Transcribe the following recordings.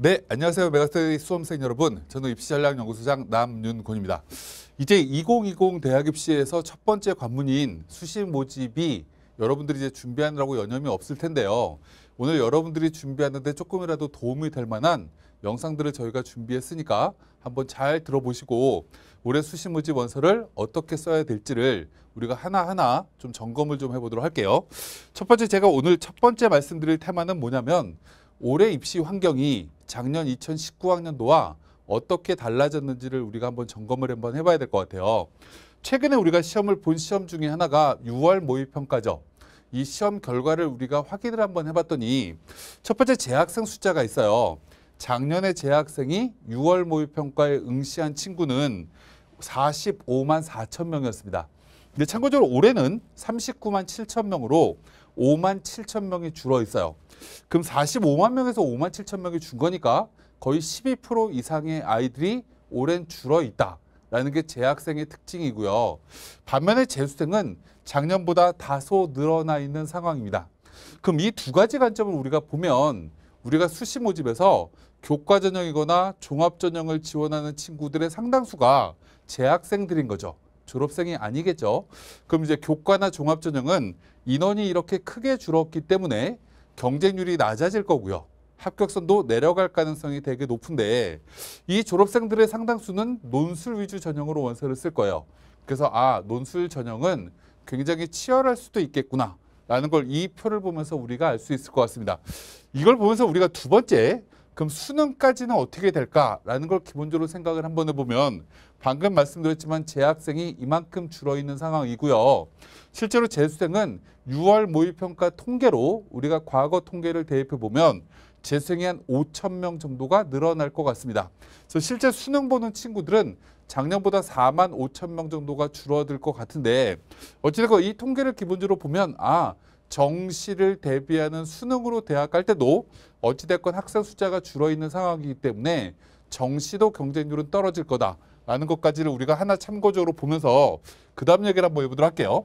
네, 안녕하세요. 메가스터디 수험생 여러분. 저는 입시전략연구소장 남윤곤입니다. 이제 2020 대학 입시에서 첫 번째 관문인 수시 모집이 여러분들이 이제 준비하느라고 여념이 없을 텐데요. 오늘 여러분들이 준비하는데 조금이라도 도움이 될 만한 영상들을 저희가 준비했으니까 한번 잘 들어보시고 올해 수시 모집 원서를 어떻게 써야 될지를 우리가 하나하나 좀 점검을 좀 해보도록 할게요. 첫 번째 제가 오늘 첫 번째 말씀드릴 테마는 뭐냐면 올해 입시 환경이 작년 2019학년도와 어떻게 달라졌는지를 우리가 한번 점검을 한번 해봐야 될 것 같아요. 최근에 우리가 시험을 본 시험 중에 하나가 6월 모의평가죠. 이 시험 결과를 우리가 확인을 한번 해봤더니 첫 번째 재학생 숫자가 있어요. 작년에 재학생이 6월 모의평가에 응시한 친구는 45만 4천 명이었습니다. 근데 참고적으로 올해는 39만 7천 명으로 5만 7천 명이 줄어 있어요. 그럼 45만 명에서 5만 7천 명이 준 거니까 거의 12% 이상의 아이들이 오랜 줄어 있다. 라는 게 재학생의 특징이고요. 반면에 재수생은 작년보다 다소 늘어나 있는 상황입니다. 그럼 이 두 가지 관점을 우리가 보면 우리가 수시 모집에서 교과 전형이거나 종합 전형을 지원하는 친구들의 상당수가 재학생들인 거죠. 졸업생이 아니겠죠. 그럼 이제 교과나 종합 전형은 인원이 이렇게 크게 줄었기 때문에 경쟁률이 낮아질 거고요. 합격선도 내려갈 가능성이 되게 높은데 이 졸업생들의 상당수는 논술 위주 전형으로 원서를 쓸 거예요. 그래서 아 논술 전형은 굉장히 치열할 수도 있겠구나 라는 걸 이 표를 보면서 우리가 알 수 있을 것 같습니다. 이걸 보면서 우리가 두 번째 그럼 수능까지는 어떻게 될까라는 걸 기본적으로 생각을 한번 해보면 방금 말씀드렸지만 재학생이 이만큼 줄어있는 상황이고요. 실제로 재수생은 6월 모의평가 통계로 우리가 과거 통계를 대입해보면 재수생이 한 5천 명 정도가 늘어날 것 같습니다. 그래서 실제 수능 보는 친구들은 작년보다 4만 5천 명 정도가 줄어들 것 같은데 어찌됐건 이 통계를 기본적으로 보면 아 정시를 대비하는 수능으로 대학 갈 때도 어찌됐건 학생 숫자가 줄어있는 상황이기 때문에 정시도 경쟁률은 떨어질 거다라는 것까지를 우리가 하나 참고적으로 보면서 그 다음 얘기를 한번 해보도록 할게요.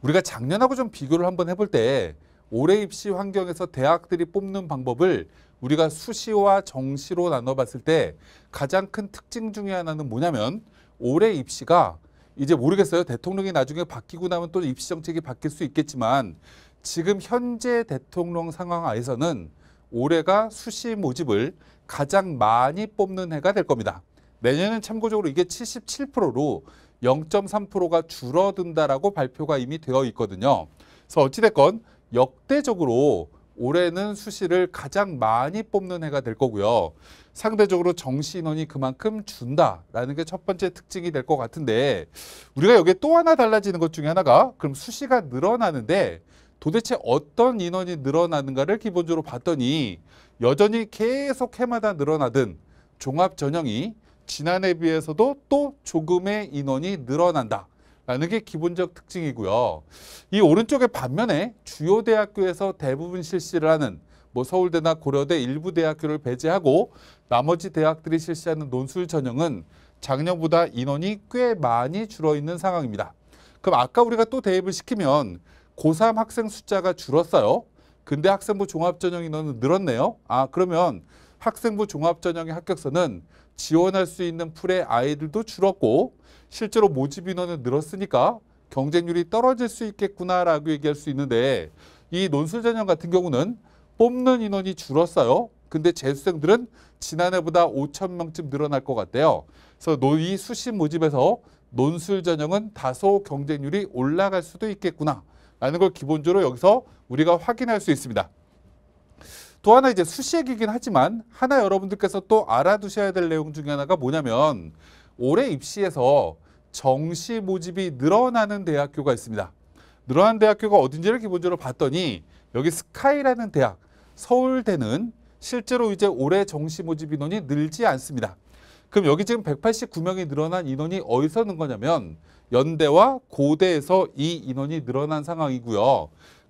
우리가 작년하고 좀 비교를 한번 해볼 때 올해 입시 환경에서 대학들이 뽑는 방법을 우리가 수시와 정시로 나눠봤을 때 가장 큰 특징 중의 하나는 뭐냐면 올해 입시가 이제 모르겠어요. 대통령이 나중에 바뀌고 나면 또 입시 정책이 바뀔 수 있겠지만 지금 현재 대통령 상황 하에서는 올해가 수시 모집을 가장 많이 뽑는 해가 될 겁니다. 내년은 참고적으로 이게 77%로 0.3%가 줄어든다라고 발표가 이미 되어 있거든요. 그래서 어찌됐건 역대적으로 올해는 수시를 가장 많이 뽑는 해가 될 거고요. 상대적으로 정시 인원이 그만큼 준다라는 게 첫 번째 특징이 될 것 같은데 우리가 여기에 또 하나 달라지는 것 중에 하나가 그럼 수시가 늘어나는데 도대체 어떤 인원이 늘어나는가를 기본적으로 봤더니 여전히 계속 해마다 늘어나든 종합 전형이 지난해에 비해서도 또 조금의 인원이 늘어난다. 라는 게 기본적 특징이고요. 이 오른쪽에 반면에 주요 대학교에서 대부분 실시를 하는 뭐 서울대나 고려대 일부 대학교를 배제하고 나머지 대학들이 실시하는 논술 전형은 작년보다 인원이 꽤 많이 줄어 있는 상황입니다. 그럼 아까 우리가 또 대입을 시키면 고3 학생 숫자가 줄었어요. 근데 학생부 종합전형 인원은 늘었네요. 아 그러면 학생부 종합전형의 합격선은 지원할 수 있는 풀의 아이들도 줄었고 실제로 모집 인원은 늘었으니까 경쟁률이 떨어질 수 있겠구나라고 얘기할 수 있는데 이 논술전형 같은 경우는 뽑는 인원이 줄었어요. 근데 재수생들은 지난해보다 5천 명쯤 늘어날 것 같대요. 그래서 이 수시 모집에서 논술 전형은 다소 경쟁률이 올라갈 수도 있겠구나 라는 걸 기본적으로 여기서 우리가 확인할 수 있습니다. 또 하나 이제 수시액이긴 하지만 하나 여러분들께서 또 알아두셔야 될 내용 중에 하나가 뭐냐면 올해 입시에서 정시 모집이 늘어나는 대학교가 있습니다. 늘어난 대학교가 어딘지를 기본적으로 봤더니 여기 스카이라는 대학, 서울대는 실제로 이제 올해 정시 모집 인원이 늘지 않습니다. 그럼 여기 지금 189명이 늘어난 인원이 어디서 는 거냐면 연대와 고대에서 이 인원이 늘어난 상황이고요.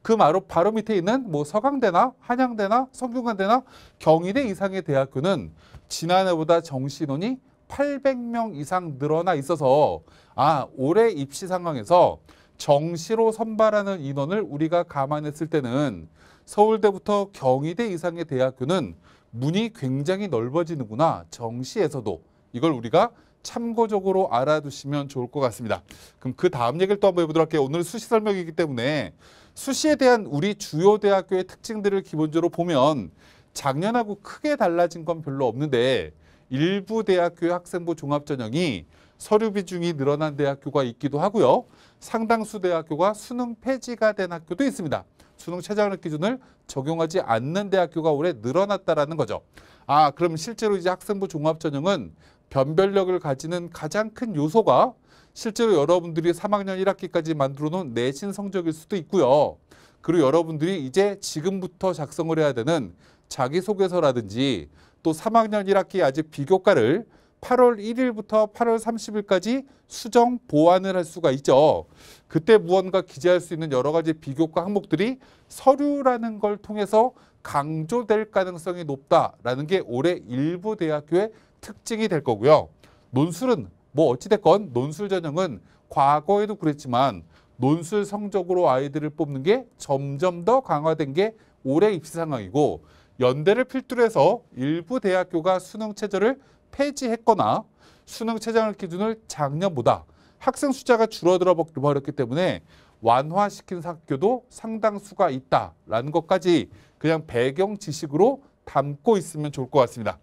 그 바로, 바로 밑에 있는 뭐 서강대나 한양대나 성균관대나 경희대 이상의 대학교는 지난해보다 정시인원이 800명 이상 늘어나 있어서 아 올해 입시 상황에서 정시로 선발하는 인원을 우리가 감안했을 때는 서울대부터 경희대 이상의 대학교는 문이 굉장히 넓어지는구나 정시에서도 이걸 우리가 참고적으로 알아두시면 좋을 것 같습니다. 그럼 그 다음 얘기를 또 한번 해보도록 할게요. 오늘 수시 설명이기 때문에 수시에 대한 우리 주요 대학교의 특징들을 기본적으로 보면 작년하고 크게 달라진 건 별로 없는데 일부 대학교의 학생부 종합전형이 서류 비중이 늘어난 대학교가 있기도 하고요. 상당수 대학교가 수능 폐지가 된 학교도 있습니다. 수능 최저학력 기준을 적용하지 않는 대학교가 올해 늘어났다라는 거죠. 아, 그럼 실제로 이제 학생부 종합전형은 변별력을 가지는 가장 큰 요소가 실제로 여러분들이 3학년 1학기까지 만들어 놓은 내신 성적일 수도 있고요. 그리고 여러분들이 이제 지금부터 작성을 해야 되는 자기소개서라든지 또 3학년 1학기 아직 비교과를 8월 1일부터 8월 30일까지 수정 보완을 할 수가 있죠. 그때 무언가 기재할 수 있는 여러 가지 비교과 항목들이 서류라는 걸 통해서 강조될 가능성이 높다라는 게 올해 일부 대학교의 특징이 될 거고요. 논술은 뭐 어찌됐건 논술 전형은 과거에도 그랬지만 논술 성적으로 아이들을 뽑는 게 점점 더 강화된 게 올해 입시 상황이고 연대를 필두로 해서 일부 대학교가 수능 체제를 폐지했거나 수능 체제를 기준을 작년보다 학생 숫자가 줄어들어 버렸기 때문에 완화시킨 학교도 상당수가 있다라는 것까지 그냥 배경 지식으로 담고 있으면 좋을 것 같습니다.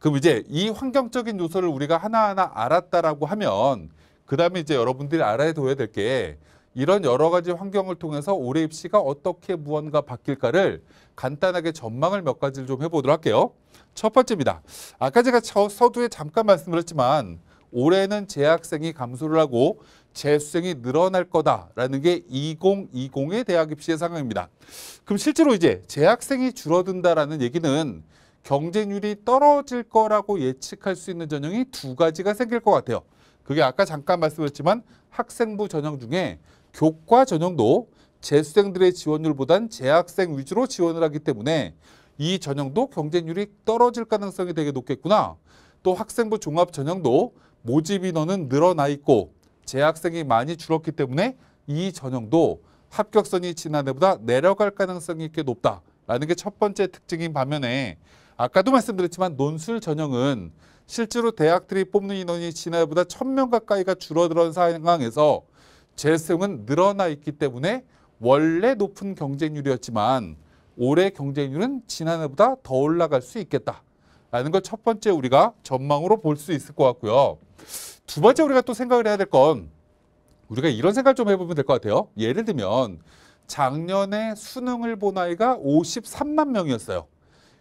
그럼 이제 이 환경적인 요소를 우리가 하나하나 알았다라고 하면 그 다음에 이제 여러분들이 알아둬야 야될 게 이런 여러 가지 환경을 통해서 올해 입시가 어떻게 무언가 바뀔까를 간단하게 전망을 몇 가지를 좀 해보도록 할게요. 첫 번째입니다. 아까 제가 서두에 잠깐 말씀을 했지만 올해는 재학생이 감소를 하고 재수생이 늘어날 거다라는 게 2020의 대학 입시의 상황입니다. 그럼 실제로 이제 재학생이 줄어든다라는 얘기는 경쟁률이 떨어질 거라고 예측할 수 있는 전형이 두 가지가 생길 것 같아요. 그게 아까 잠깐 말씀드렸지만 학생부 전형 중에 교과 전형도 재수생들의 지원율보단 재학생 위주로 지원을 하기 때문에 이 전형도 경쟁률이 떨어질 가능성이 되게 높겠구나. 또 학생부 종합 전형도 모집 인원은 늘어나 있고 재학생이 많이 줄었기 때문에 이 전형도 합격선이 지난해보다 내려갈 가능성이 꽤 높다라는 게 첫 번째 특징인 반면에 아까도 말씀드렸지만 논술 전형은 실제로 대학들이 뽑는 인원이 지난해보다 천 명 가까이가 줄어드는 상황에서 재수용은 늘어나 있기 때문에 원래 높은 경쟁률이었지만 올해 경쟁률은 지난해보다 더 올라갈 수 있겠다. 라는 걸 첫 번째 우리가 전망으로 볼 수 있을 것 같고요. 두 번째 우리가 또 생각을 해야 될 건 우리가 이런 생각을 좀 해보면 될 것 같아요. 예를 들면 작년에 수능을 본 아이가 53만 명이었어요.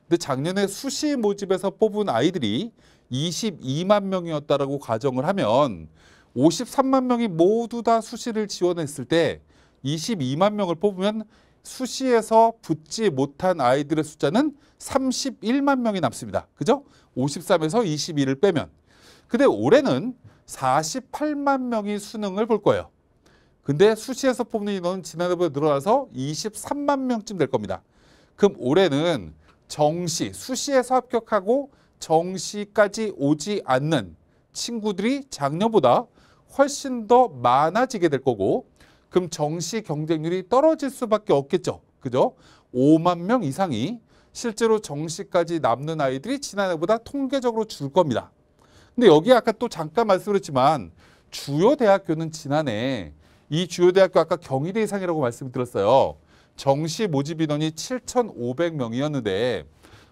근데 작년에 수시 모집에서 뽑은 아이들이 22만 명이었다라고 가정을 하면 53만 명이 모두 다 수시를 지원했을 때 22만 명을 뽑으면 수시에서 붙지 못한 아이들의 숫자는 31만 명이 남습니다. 그죠? 53에서 22를 빼면. 근데 올해는 48만 명이 수능을 볼 거예요. 근데 수시에서 뽑는 인원은 지난해보다 늘어나서 23만 명쯤 될 겁니다. 그럼 올해는 정시, 수시에서 합격하고 정시까지 오지 않는 친구들이 작년보다 훨씬 더 많아지게 될 거고 그럼 정시 경쟁률이 떨어질 수밖에 없겠죠. 그죠? 5만 명 이상이 실제로 정시까지 남는 아이들이 지난해보다 통계적으로 줄 겁니다. 근데 여기 아까 또 잠깐 말씀드렸지만 주요 대학교는 지난해 이 주요 대학교 아까 경희대 이상이라고 말씀드렸어요. 정시 모집 인원이 7,500명이었는데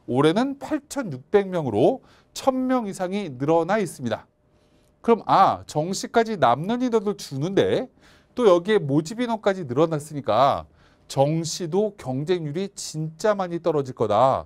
올해는 8,600명으로 1,000명 이상이 늘어나 있습니다. 그럼 아 정시까지 남는 인원을 주는데 또 여기에 모집 인원까지 늘어났으니까 정시도 경쟁률이 진짜 많이 떨어질 거다.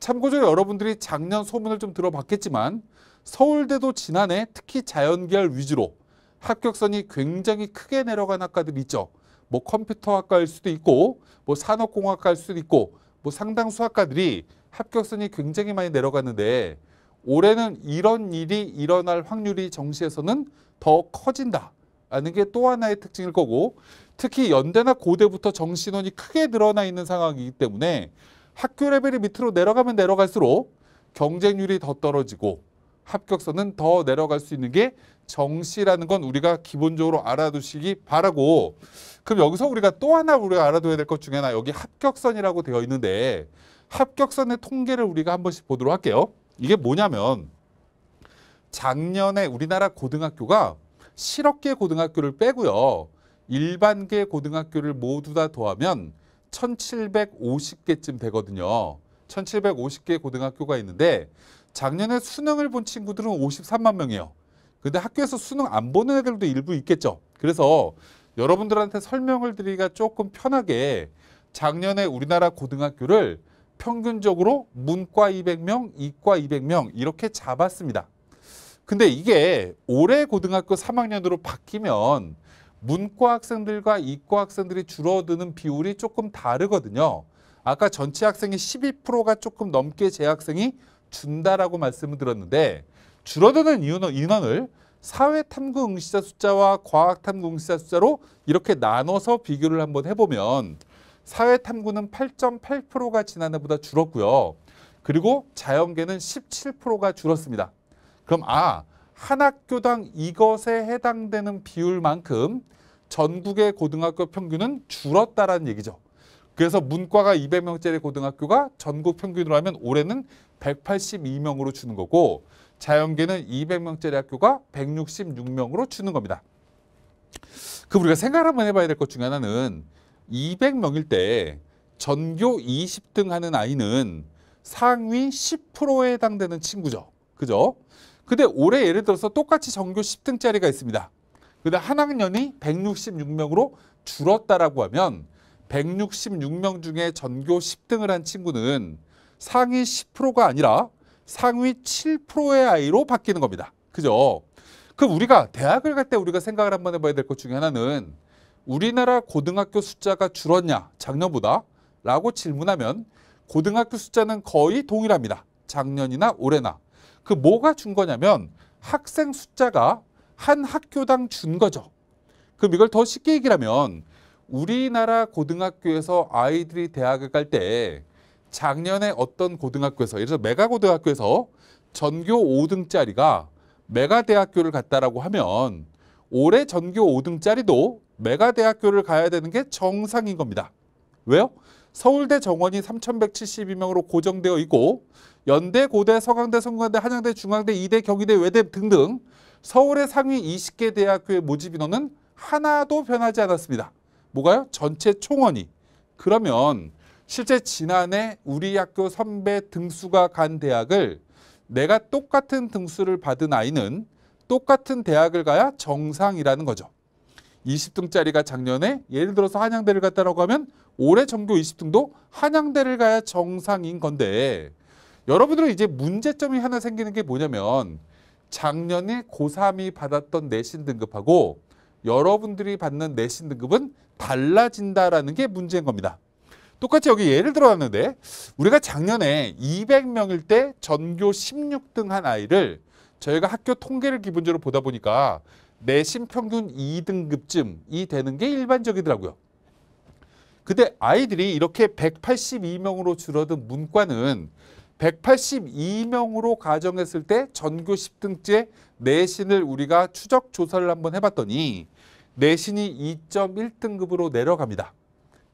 참고적으로 여러분들이 작년 소문을 좀 들어봤겠지만 서울대도 지난해 특히 자연계열 위주로 합격선이 굉장히 크게 내려간 학과들이 있죠. 뭐 컴퓨터학과일 수도 있고 뭐 산업공학과일 수도 있고 뭐 상당수 학과들이 합격선이 굉장히 많이 내려갔는데 올해는 이런 일이 일어날 확률이 정시에서는 더 커진다. 라는 게 또 하나의 특징일 거고 특히 연대나 고대부터 정신원이 크게 늘어나 있는 상황이기 때문에 학교 레벨이 밑으로 내려가면 내려갈수록 경쟁률이 더 떨어지고 합격선은 더 내려갈 수 있는 게 정시라는 건 우리가 기본적으로 알아두시기 바라고 그럼 여기서 우리가 또 하나 우리가 알아둬야 될 것 중에 하나 여기 합격선이라고 되어 있는데 합격선의 통계를 우리가 한 번씩 보도록 할게요. 이게 뭐냐면 작년에 우리나라 고등학교가 실업계 고등학교를 빼고요. 일반계 고등학교를 모두 다 더하면 1750개쯤 되거든요. 1750개 고등학교가 있는데 작년에 수능을 본 친구들은 53만 명이에요. 근데 학교에서 수능 안 보는 애들도 일부 있겠죠. 그래서 여러분들한테 설명을 드리기가 조금 편하게 작년에 우리나라 고등학교를 평균적으로 문과 200명, 이과 200명 이렇게 잡았습니다. 근데 이게 올해 고등학교 3학년으로 바뀌면 문과 학생들과 이과 학생들이 줄어드는 비율이 조금 다르거든요. 아까 전체 학생이 12%가 조금 넘게 재학생이 준다라고 말씀을 드렸는데 줄어드는 이유는 인원을 사회탐구 응시자 숫자와 과학탐구 응시자 숫자로 이렇게 나눠서 비교를 한번 해보면 사회탐구는 8.8%가 지난해보다 줄었고요. 그리고 자연계는 17%가 줄었습니다. 그럼 아, 한 학교당 이것에 해당되는 비율만큼 전국의 고등학교 평균은 줄었다라는 얘기죠. 그래서 문과가 200명짜리 고등학교가 전국 평균으로 하면 올해는 182명으로 주는 거고 자연계는 200명짜리 학교가 166명으로 주는 겁니다. 그 우리가 생각 한번 해봐야 될 것 중에 하나는 200명일 때 전교 20등 하는 아이는 상위 10%에 해당되는 친구죠. 그죠? 근데 올해 예를 들어서 똑같이 전교 10등짜리가 있습니다. 근데 한 학년이 166명으로 줄었다라고 하면 166명 중에 전교 10등을 한 친구는 상위 10%가 아니라 상위 7%의 아이로 바뀌는 겁니다. 그죠? 그럼 우리가 대학을 갈 때 우리가 생각을 한번 해봐야 될 것 중에 하나는 우리나라 고등학교 숫자가 줄었냐 작년보다 라고 질문하면 고등학교 숫자는 거의 동일합니다. 작년이나 올해나. 그 뭐가 준 거냐면 학생 숫자가 한 학교당 준 거죠. 그럼 이걸 더 쉽게 얘기하면 우리나라 고등학교에서 아이들이 대학을 갈때 작년에 어떤 고등학교에서 예를 들어 메가고등학교에서 전교 5등짜리가 메가대학교를 갔다라고 하면 올해 전교 5등짜리도 메가대학교를 가야 되는 게 정상인 겁니다. 왜요? 서울대 정원이 3,172명으로 고정되어 있고 연대, 고대, 서강대, 성공대, 한양대, 중앙대, 이대, 경희대, 외대 등등 서울의 상위 20개 대학교의 모집 인원은 하나도 변하지 않았습니다. 뭐가요? 전체 총원이. 그러면 실제 지난해 우리 학교 선배 등수가 간 대학을 내가 똑같은 등수를 받은 아이는 똑같은 대학을 가야 정상이라는 거죠. 20등짜리가 작년에 예를 들어서 한양대를 갔다라고 하면 올해 전교 20등도 한양대를 가야 정상인 건데 여러분들은 이제 문제점이 하나 생기는 게 뭐냐면 작년에 고3이 받았던 내신 등급하고 여러분들이 받는 내신 등급은 달라진다라는 게 문제인 겁니다. 똑같이 여기 예를 들어봤는데 우리가 작년에 200명일 때 전교 16등 한 아이를 저희가 학교 통계를 기본적으로 보다 보니까 내신 평균 2등급쯤이 되는 게 일반적이더라고요. 근데 아이들이 이렇게 182명으로 줄어든 문과는 182명으로 가정했을 때 전교 10등째 내신을 우리가 추적 조사를 한번 해봤더니 내신이 2.1등급으로 내려갑니다.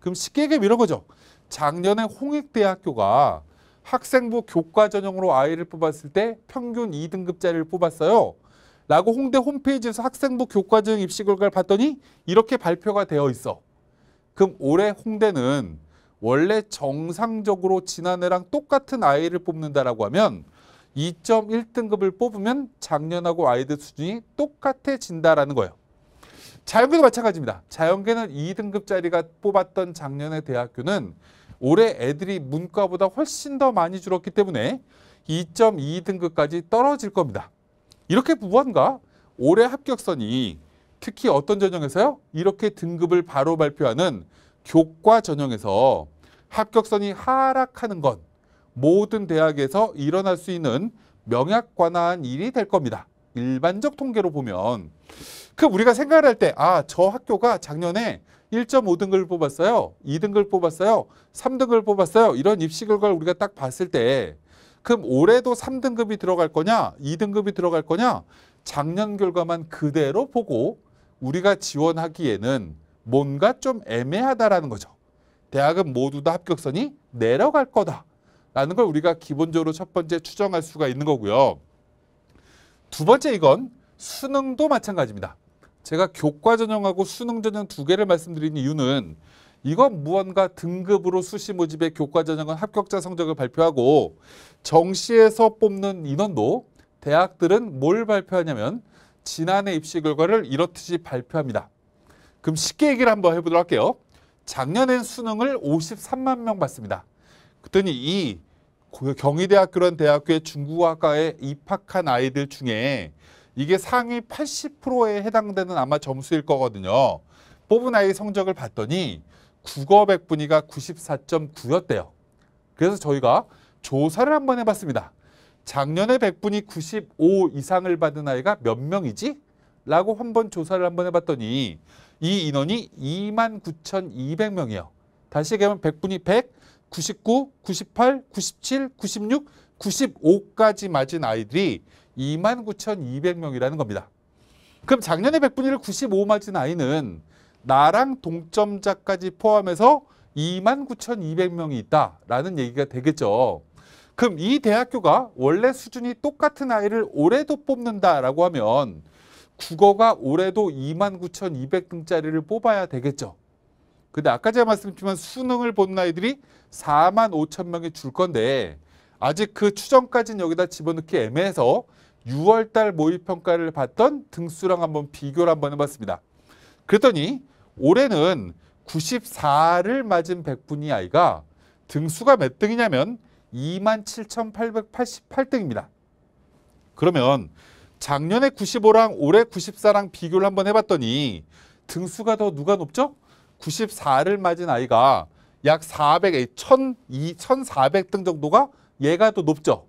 그럼 쉽게 얘기하면 이런 거죠. 작년에 홍익대학교가 학생부 교과 전형으로 아이를 뽑았을 때 평균 2등급짜리를 뽑았어요. 라고 홍대 홈페이지에서 학생부 교과 전형 입시 결과를 봤더니 이렇게 발표가 되어 있어. 그럼 올해 홍대는 원래 정상적으로 지난해랑 똑같은 아이를 뽑는다라고 하면 2.1등급을 뽑으면 작년하고 아이들 수준이 똑같아진다라는 거예요. 자연계도 마찬가지입니다. 자연계는 2등급짜리가 뽑았던 작년의 대학교는 올해 애들이 문과보다 훨씬 더 많이 줄었기 때문에 2.2등급까지 떨어질 겁니다. 이렇게 무언가 올해 합격선이 특히 어떤 전형에서요? 이렇게 등급을 바로 발표하는 교과 전형에서 합격선이 하락하는 건 모든 대학에서 일어날 수 있는 명약관한 일이 될 겁니다. 일반적 통계로 보면 그 우리가 생각할 때, 아, 저 학교가 작년에 1.5등급을 뽑았어요. 2등급을 뽑았어요. 3등급을 뽑았어요. 이런 입시 결과를 우리가 딱 봤을 때, 그럼 올해도 3등급이 들어갈 거냐, 2등급이 들어갈 거냐, 작년 결과만 그대로 보고 우리가 지원하기에는 뭔가 좀 애매하다라는 거죠. 대학은 모두 다 합격선이 내려갈 거다라는 걸 우리가 기본적으로 첫 번째 추정할 수가 있는 거고요. 두 번째 이건 수능도 마찬가지입니다. 제가 교과 전형하고 수능 전형 두 개를 말씀드린 이유는 이건 무언가 등급으로 수시 모집의 교과 전형은 합격자 성적을 발표하고 정시에서 뽑는 인원도 대학들은 뭘 발표하냐면 지난해 입시 결과를 이렇듯이 발표합니다. 그럼 쉽게 얘기를 한번 해보도록 할게요. 작년엔 수능을 53만 명 봤습니다. 그랬더니 이 경희대학교란 대학교의 중국어학과에 입학한 아이들 중에 이게 상위 80%에 해당되는 아마 점수일 거거든요. 뽑은 아이 성적을 봤더니 국어 백분위가 94.9였대요. 그래서 저희가 조사를 한번 해봤습니다. 작년에 백0 0분이95 이상을 받은 아이가 몇 명이지? 라고 한번 조사를 한번 해봤더니 이 인원이 29,200명이에요. 다시 얘기하면 100분이 100, 99, 98, 97, 96, 95까지 맞은 아이들이 29,200명이라는 겁니다. 그럼 작년에 100분위를 95 맞은 아이는 나랑 동점자까지 포함해서 29,200명이 있다라는 얘기가 되겠죠. 그럼 이 대학교가 원래 수준이 똑같은 아이를 올해도 뽑는다라고 하면 국어가 올해도 29,200등짜리를 뽑아야 되겠죠. 근데 아까 제가 말씀드렸지만 수능을 보는 아이들이 4만 5천 명이 줄 건데 아직 그 추정까지는 여기다 집어넣기 애매해서 6월달 모의평가를 봤던 등수랑 한번 비교를 한번 해봤습니다. 그랬더니 올해는 94를 맞은 1 0 0분위 아이가 등수가 몇 등이냐면 27,888등입니다. 그러면 작년에 95랑 올해 94랑 비교를 한번 해봤더니 등수가 더 누가 높죠? 94를 맞은 아이가 약 400, 1,400등 정도가 얘가 더 높죠.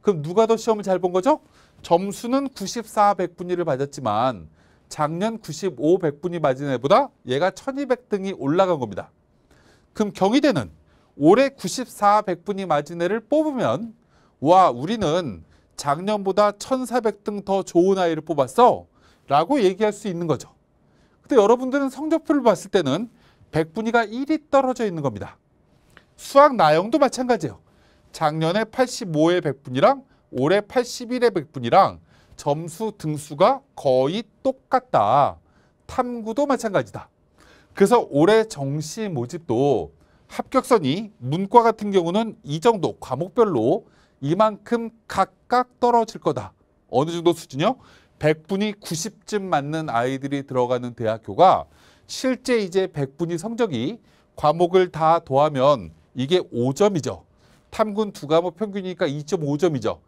그럼 누가 더 시험을 잘 본 거죠? 점수는 94백분위를 받았지만 작년 95백분위 맞은 애보다 얘가 1200등이 올라간 겁니다. 그럼 경희대는 올해 94백분위 맞은 애를 뽑으면 와 우리는 작년보다 1400등 더 좋은 아이를 뽑았어 라고 얘기할 수 있는 거죠. 근데 여러분들은 성적표를 봤을 때는 백분위가 1이 떨어져 있는 겁니다. 수학 나영도 마찬가지예요. 작년에 85의 백분위랑 올해 81회분이랑 백 점수 등수가 거의 똑같다. 탐구도 마찬가지다. 그래서 올해 정시 모집도 합격선이 문과 같은 경우는 이 정도 과목별로 이만큼 각각 떨어질 거다. 어느 정도 수준이요? 100분이 90쯤 맞는 아이들이 들어가는 대학교가 실제 이제 100분이 성적이 과목을 다 더하면 이게 5점이죠. 탐군 두 과목 평균이니까 2.5점이죠.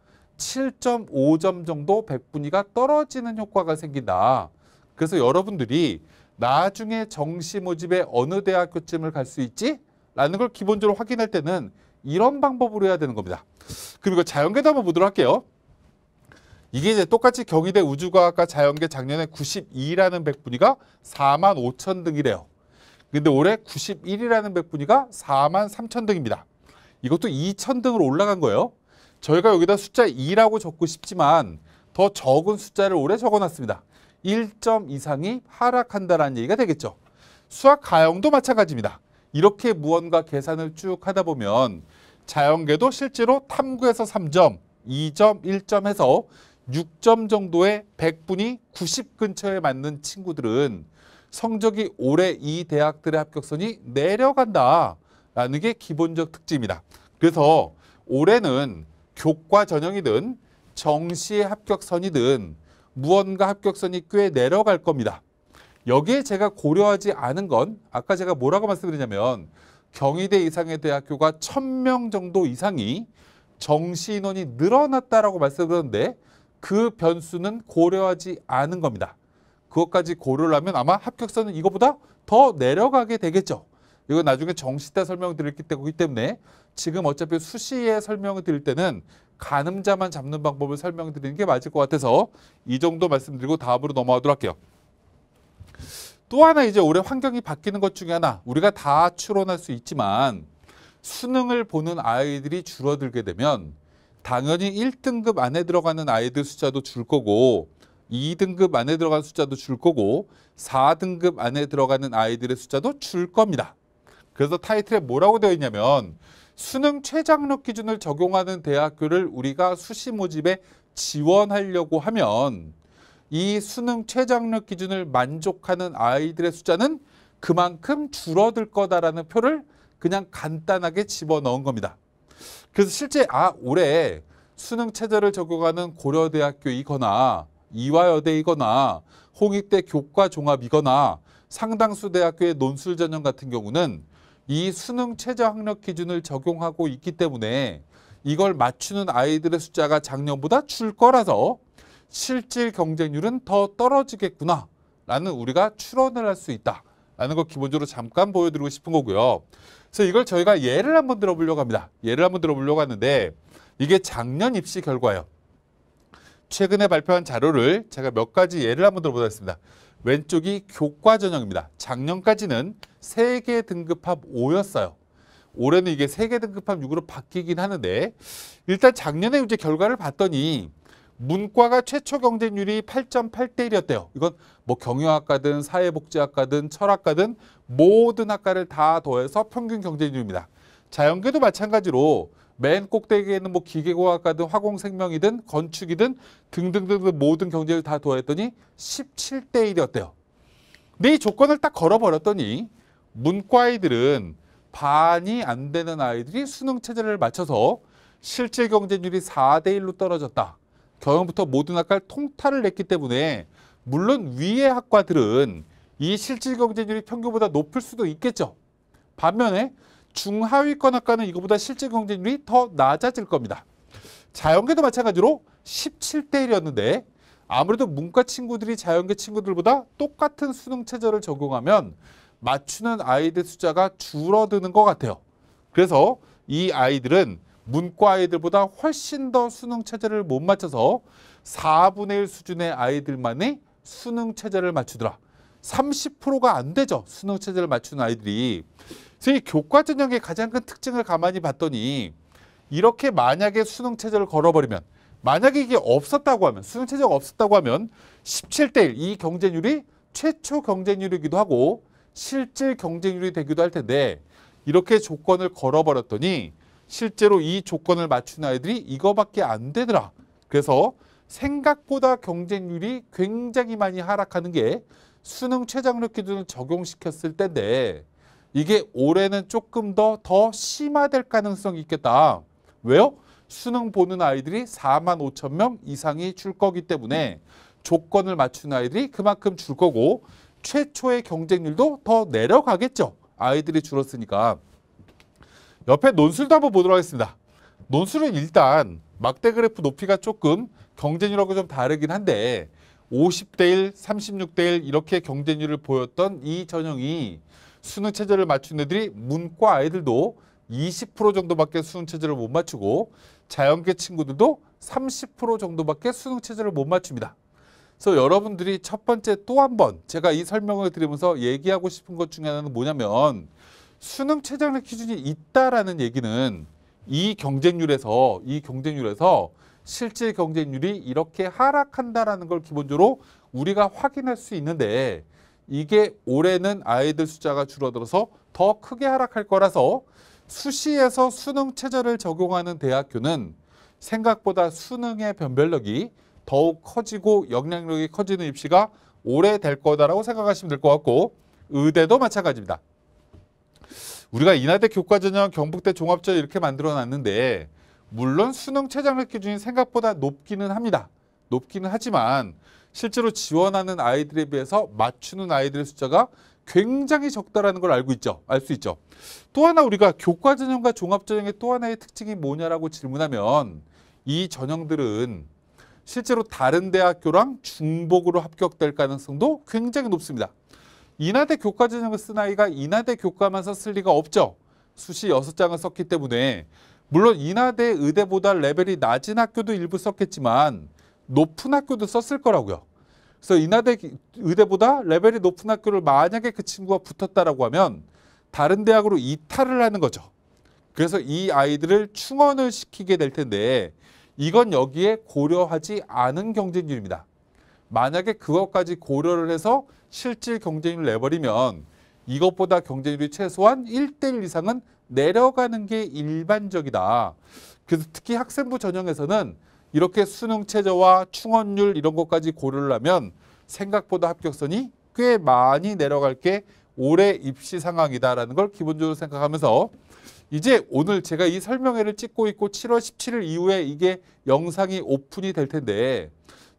7.5점 정도 백분위가 떨어지는 효과가 생긴다. 그래서 여러분들이 나중에 정시 모집에 어느 대학교쯤을 갈 수 있지? 라는 걸 기본적으로 확인할 때는 이런 방법으로 해야 되는 겁니다. 그럼 이거 자연계도 한번 보도록 할게요. 이게 이제 똑같이 경희대 우주과학과 자연계 작년에 92라는 백분위가 4만 5천 등이래요. 근데 올해 91이라는 백분위가 4만 3천 등입니다. 이것도 2천 등으로 올라간 거예요. 저희가 여기다 숫자 2라고 적고 싶지만 더 적은 숫자를 오래 적어놨습니다. 1점 이상이 하락한다라는 얘기가 되겠죠. 수학 가형도 마찬가지입니다. 이렇게 무언가 계산을 쭉 하다 보면 자연계도 실제로 탐구에서 3점, 2점, 1점 해서 6점 정도의 100분이 90 근처에 맞는 친구들은 성적이 올해 이 대학들의 합격선이 내려간다라는 게 기본적 특징입니다. 그래서 올해는 교과 전형이든 정시의 합격선이든 무언가 합격선이 꽤 내려갈 겁니다. 여기에 제가 고려하지 않은 건 아까 제가 뭐라고 말씀드리냐면 경희대 이상의 대학교가 천명 정도 이상이 정시 인원이 늘어났다라고 말씀드렸는데 그 변수는 고려하지 않은 겁니다. 그것까지 고려를 하면 아마 합격선은 이거보다 더 내려가게 되겠죠. 이건 나중에 정시 때 설명드렸기 때문에 지금 어차피 수시에 설명을 드릴 때는 가늠자만 잡는 방법을 설명드리는 게 맞을 것 같아서 이 정도 말씀드리고 다음으로 넘어가도록 할게요. 또 하나 이제 올해 환경이 바뀌는 것 중에 하나 우리가 다 추론할 수 있지만 수능을 보는 아이들이 줄어들게 되면 당연히 1등급 안에 들어가는 아이들 숫자도 줄 거고 2등급 안에 들어가는 숫자도 줄 거고 4등급 안에 들어가는 아이들의 숫자도 줄 겁니다. 그래서 타이틀에 뭐라고 되어 있냐면 수능 최장력 기준을 적용하는 대학교를 우리가 수시 모집에 지원하려고 하면 이 수능 최장력 기준을 만족하는 아이들의 숫자는 그만큼 줄어들 거다라는 표를 그냥 간단하게 집어넣은 겁니다. 그래서 실제 아 올해 수능 체제를 적용하는 고려대학교이거나 이화여대이거나 홍익대 교과종합이거나 상당수 대학교의 논술 전형 같은 경우는 이 수능 최저 학력 기준을 적용하고 있기 때문에 이걸 맞추는 아이들의 숫자가 작년보다 줄 거라서 실질 경쟁률은 더 떨어지겠구나 라는 우리가 추론을 할 수 있다 라는 걸 기본적으로 잠깐 보여드리고 싶은 거고요. 그래서 이걸 저희가 예를 한번 들어보려고 합니다. 예를 한번 들어보려고 하는데 이게 작년 입시 결과예요. 최근에 발표한 자료를 제가 몇 가지 예를 한번 들어보겠습니다. 왼쪽이 교과 전형입니다. 작년까지는 세계 등급합 5였어요. 올해는 이게 세계 등급합 6으로 바뀌긴 하는데 일단 작년에 이제 결과를 봤더니 문과가 최초 경쟁률이 8.8대 1이었대요. 이건 뭐 경영학과든 사회복지학과든 철학과든 모든 학과를 다 더해서 평균 경쟁률입니다. 자연계도 마찬가지로 맨 꼭대기에 있는 뭐 기계공학과든 화공생명이든 건축이든 등등등등 모든 경제를 다 도와했더니 17대 1이었대요. 근데 이 조건을 딱 걸어버렸더니 문과아이들은 반이 안 되는 아이들이 수능 체제를 맞춰서 실질 경쟁률이 4대 1로 떨어졌다. 경영부터 모든 학과를 통탈을 냈기 때문에 물론 위의 학과들은 이 실질 경쟁률이 평균보다 높을 수도 있겠죠. 반면에 중하위권 학과는 이거보다 실제 경쟁률이 더 낮아질 겁니다. 자연계도 마찬가지로 17대 1이었는데 아무래도 문과 친구들이 자연계 친구들보다 똑같은 수능 체제를 적용하면 맞추는 아이들 숫자가 줄어드는 것 같아요. 그래서 이 아이들은 문과 아이들보다 훨씬 더 수능 체제를 못 맞춰서 4분의 1 수준의 아이들만이 수능 체제를 맞추더라. 30%가 안 되죠. 수능 체제를 맞추는 아이들이. 그래서 이 교과 전형의 가장 큰 특징을 가만히 봤더니 이렇게 만약에 수능 체제를 걸어버리면 만약에 이게 없었다고 하면 수능 체제가 없었다고 하면 17대 1이 경쟁률이 최초 경쟁률이기도 하고 실질 경쟁률이 되기도 할 텐데 이렇게 조건을 걸어버렸더니 실제로 이 조건을 맞춘 아이들이 이거밖에 안 되더라. 그래서 생각보다 경쟁률이 굉장히 많이 하락하는 게 수능 최저학력 기준을 적용시켰을 때인데 이게 올해는 조금 더 더 심화될 가능성이 있겠다. 왜요? 수능 보는 아이들이 4만 5천 명 이상이 줄 거기 때문에 조건을 맞춘 아이들이 그만큼 줄 거고 최초의 경쟁률도 더 내려가겠죠. 아이들이 줄었으니까. 옆에 논술도 한번 보도록 하겠습니다. 논술은 일단 막대 그래프 높이가 조금 경쟁률하고 좀 다르긴 한데 50대 1, 36대 1 이렇게 경쟁률을 보였던 이 전형이 수능 체제를 맞춘 애들이 문과 아이들도 20% 정도밖에 수능 체제를 못 맞추고 자연계 친구들도 30% 정도밖에 수능 체제를 못 맞춥니다. 그래서 여러분들이 첫 번째 또 한 번 제가 이 설명을 드리면서 얘기하고 싶은 것 중에 하나는 뭐냐면 수능 최저학력 기준이 있다라는 얘기는 이 경쟁률에서 이 경쟁률에서 실제 경쟁률이 이렇게 하락한다라는 걸 기본적으로 우리가 확인할 수 있는데 이게 올해는 아이들 숫자가 줄어들어서 더 크게 하락할 거라서 수시에서 수능 체제를 적용하는 대학교는 생각보다 수능의 변별력이 더욱 커지고 영향력이 커지는 입시가 오래 될 거다라고 생각하시면 될 것 같고 의대도 마찬가지입니다. 우리가 인하대 교과전형 경북대 종합전 이렇게 만들어 놨는데 물론 수능 최장학 기준이 생각보다 높기는 합니다. 높기는 하지만 실제로 지원하는 아이들에 비해서 맞추는 아이들의 숫자가 굉장히 적다라는 걸 알고 있죠. 알 수 있죠. 또 하나 우리가 교과 전형과 종합 전형의 또 하나의 특징이 뭐냐라고 질문하면 이 전형들은 실제로 다른 대학교랑 중복으로 합격될 가능성도 굉장히 높습니다. 이나대 교과 전형을 쓴 아이가 이나대 교과만 썼을 리가 없죠. 수시 여섯 장을 썼기 때문에 물론 인하대 의대보다 레벨이 낮은 학교도 일부 썼겠지만 높은 학교도 썼을 거라고요. 그래서 인하대 의대보다 레벨이 높은 학교를 만약에 그 친구가 붙었다라고 하면 다른 대학으로 이탈을 하는 거죠. 그래서 이 아이들을 충원을 시키게 될 텐데 이건 여기에 고려하지 않은 경쟁률입니다. 만약에 그것까지 고려를 해서 실질 경쟁률을 내버리면 이것보다 경쟁률이 최소한 1대1 이상은 내려가는 게 일반적이다. 그래서 특히 학생부 전형에서는 이렇게 수능 최저와 충원율 이런 것까지 고려면 생각보다 합격선이 꽤 많이 내려갈 게 올해 입시 상황이다라는 걸 기본적으로 생각하면서 이제 오늘 제가 이 설명회를 찍고 있고 7월 17일 이후에 이게 영상이 오픈이 될 텐데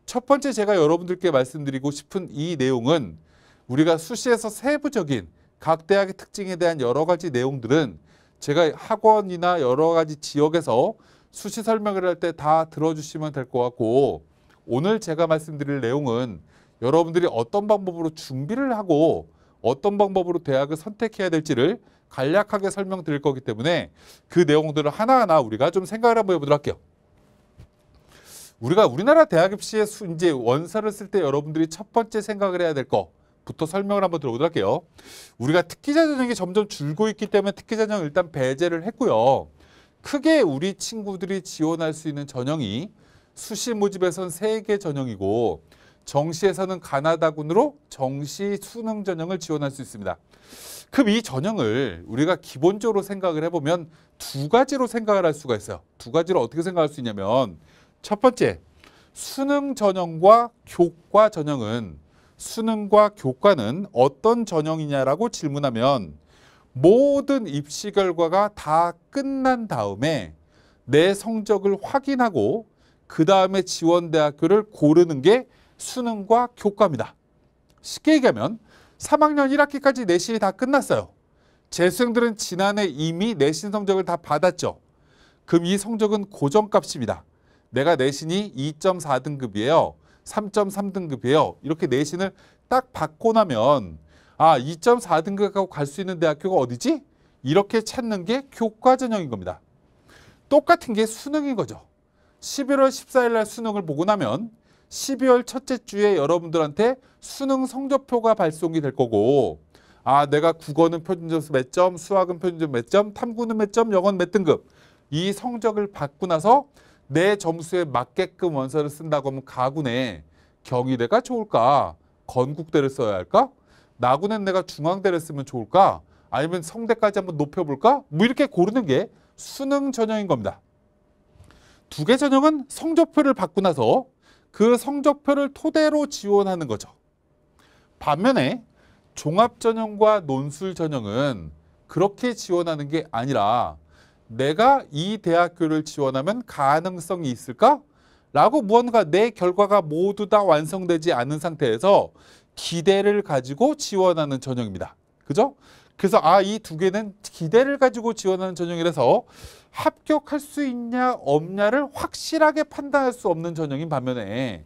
첫 번째 제가 여러분들께 말씀드리고 싶은 이 내용은 우리가 수시에서 세부적인 각 대학의 특징에 대한 여러 가지 내용들은 제가 학원이나 여러 가지 지역에서 수시 설명을 할 때 다 들어주시면 될 것 같고 오늘 제가 말씀드릴 내용은 여러분들이 어떤 방법으로 준비를 하고 어떤 방법으로 대학을 선택해야 될지를 간략하게 설명드릴 거기 때문에 그 내용들을 하나하나 우리가 좀 생각을 한번 해보도록 할게요. 우리가 우리나라 대학 입시의 원서를 쓸 때 여러분들이 첫 번째 생각을 해야 될거 부터 설명을 한번 들어보도록 할게요. 우리가 특기자 전형이 점점 줄고 있기 때문에 특기자 전형 일단 배제를 했고요. 크게 우리 친구들이 지원할 수 있는 전형이 수시 모집에선 세 개 전형이고 정시에서는 가나다군으로 정시 수능 전형을 지원할 수 있습니다. 그럼 이 전형을 우리가 기본적으로 생각을 해보면 두 가지로 생각을 할 수가 있어요. 두 가지로 어떻게 생각할 수 있냐면 첫 번째 수능 전형과 교과 전형은 수능과 교과는 어떤 전형이냐라고 질문하면 모든 입시 결과가 다 끝난 다음에 내 성적을 확인하고 그 다음에 지원 대학교를 고르는 게 수능과 교과입니다. 쉽게 얘기하면 3학년 1학기까지 내신이 다 끝났어요. 재수생들은 지난해 이미 내신 성적을 다 받았죠. 그럼 이 성적은 고정값입니다. 내가 내신이 2.4등급이에요. 3.3등급이에요. 이렇게 내신을 딱 받고 나면 아 2.4등급하고 갈 수 있는 대학교가 어디지? 이렇게 찾는 게 교과 전형인 겁니다. 똑같은 게 수능인 거죠. 11월 14일 날 수능을 보고 나면 12월 첫째 주에 여러분들한테 수능 성적표가 발송이 될 거고 아 내가 국어는 표준점수 몇 점, 수학은 표준점수 몇 점, 탐구는 몇 점, 영어는 몇 등급 이 성적을 받고 나서 내 점수에 맞게끔 원서를 쓴다고 하면 가군에 경희대가 좋을까? 건국대를 써야 할까? 나군엔 내가 중앙대를 쓰면 좋을까? 아니면 성대까지 한번 높여볼까? 뭐 이렇게 고르는 게 수능 전형인 겁니다. 두 개 전형은 성적표를 받고 나서 그 성적표를 토대로 지원하는 거죠. 반면에 종합 전형과 논술 전형은 그렇게 지원하는 게 아니라 내가 이 대학교를 지원하면 가능성이 있을까? 라고 무언가 내 결과가 모두 다 완성되지 않은 상태에서 기대를 가지고 지원하는 전형입니다. 그죠? 그래서 아 이 두 개는 기대를 가지고 지원하는 전형이라서 합격할 수 있냐 없냐를 확실하게 판단할 수 없는 전형인 반면에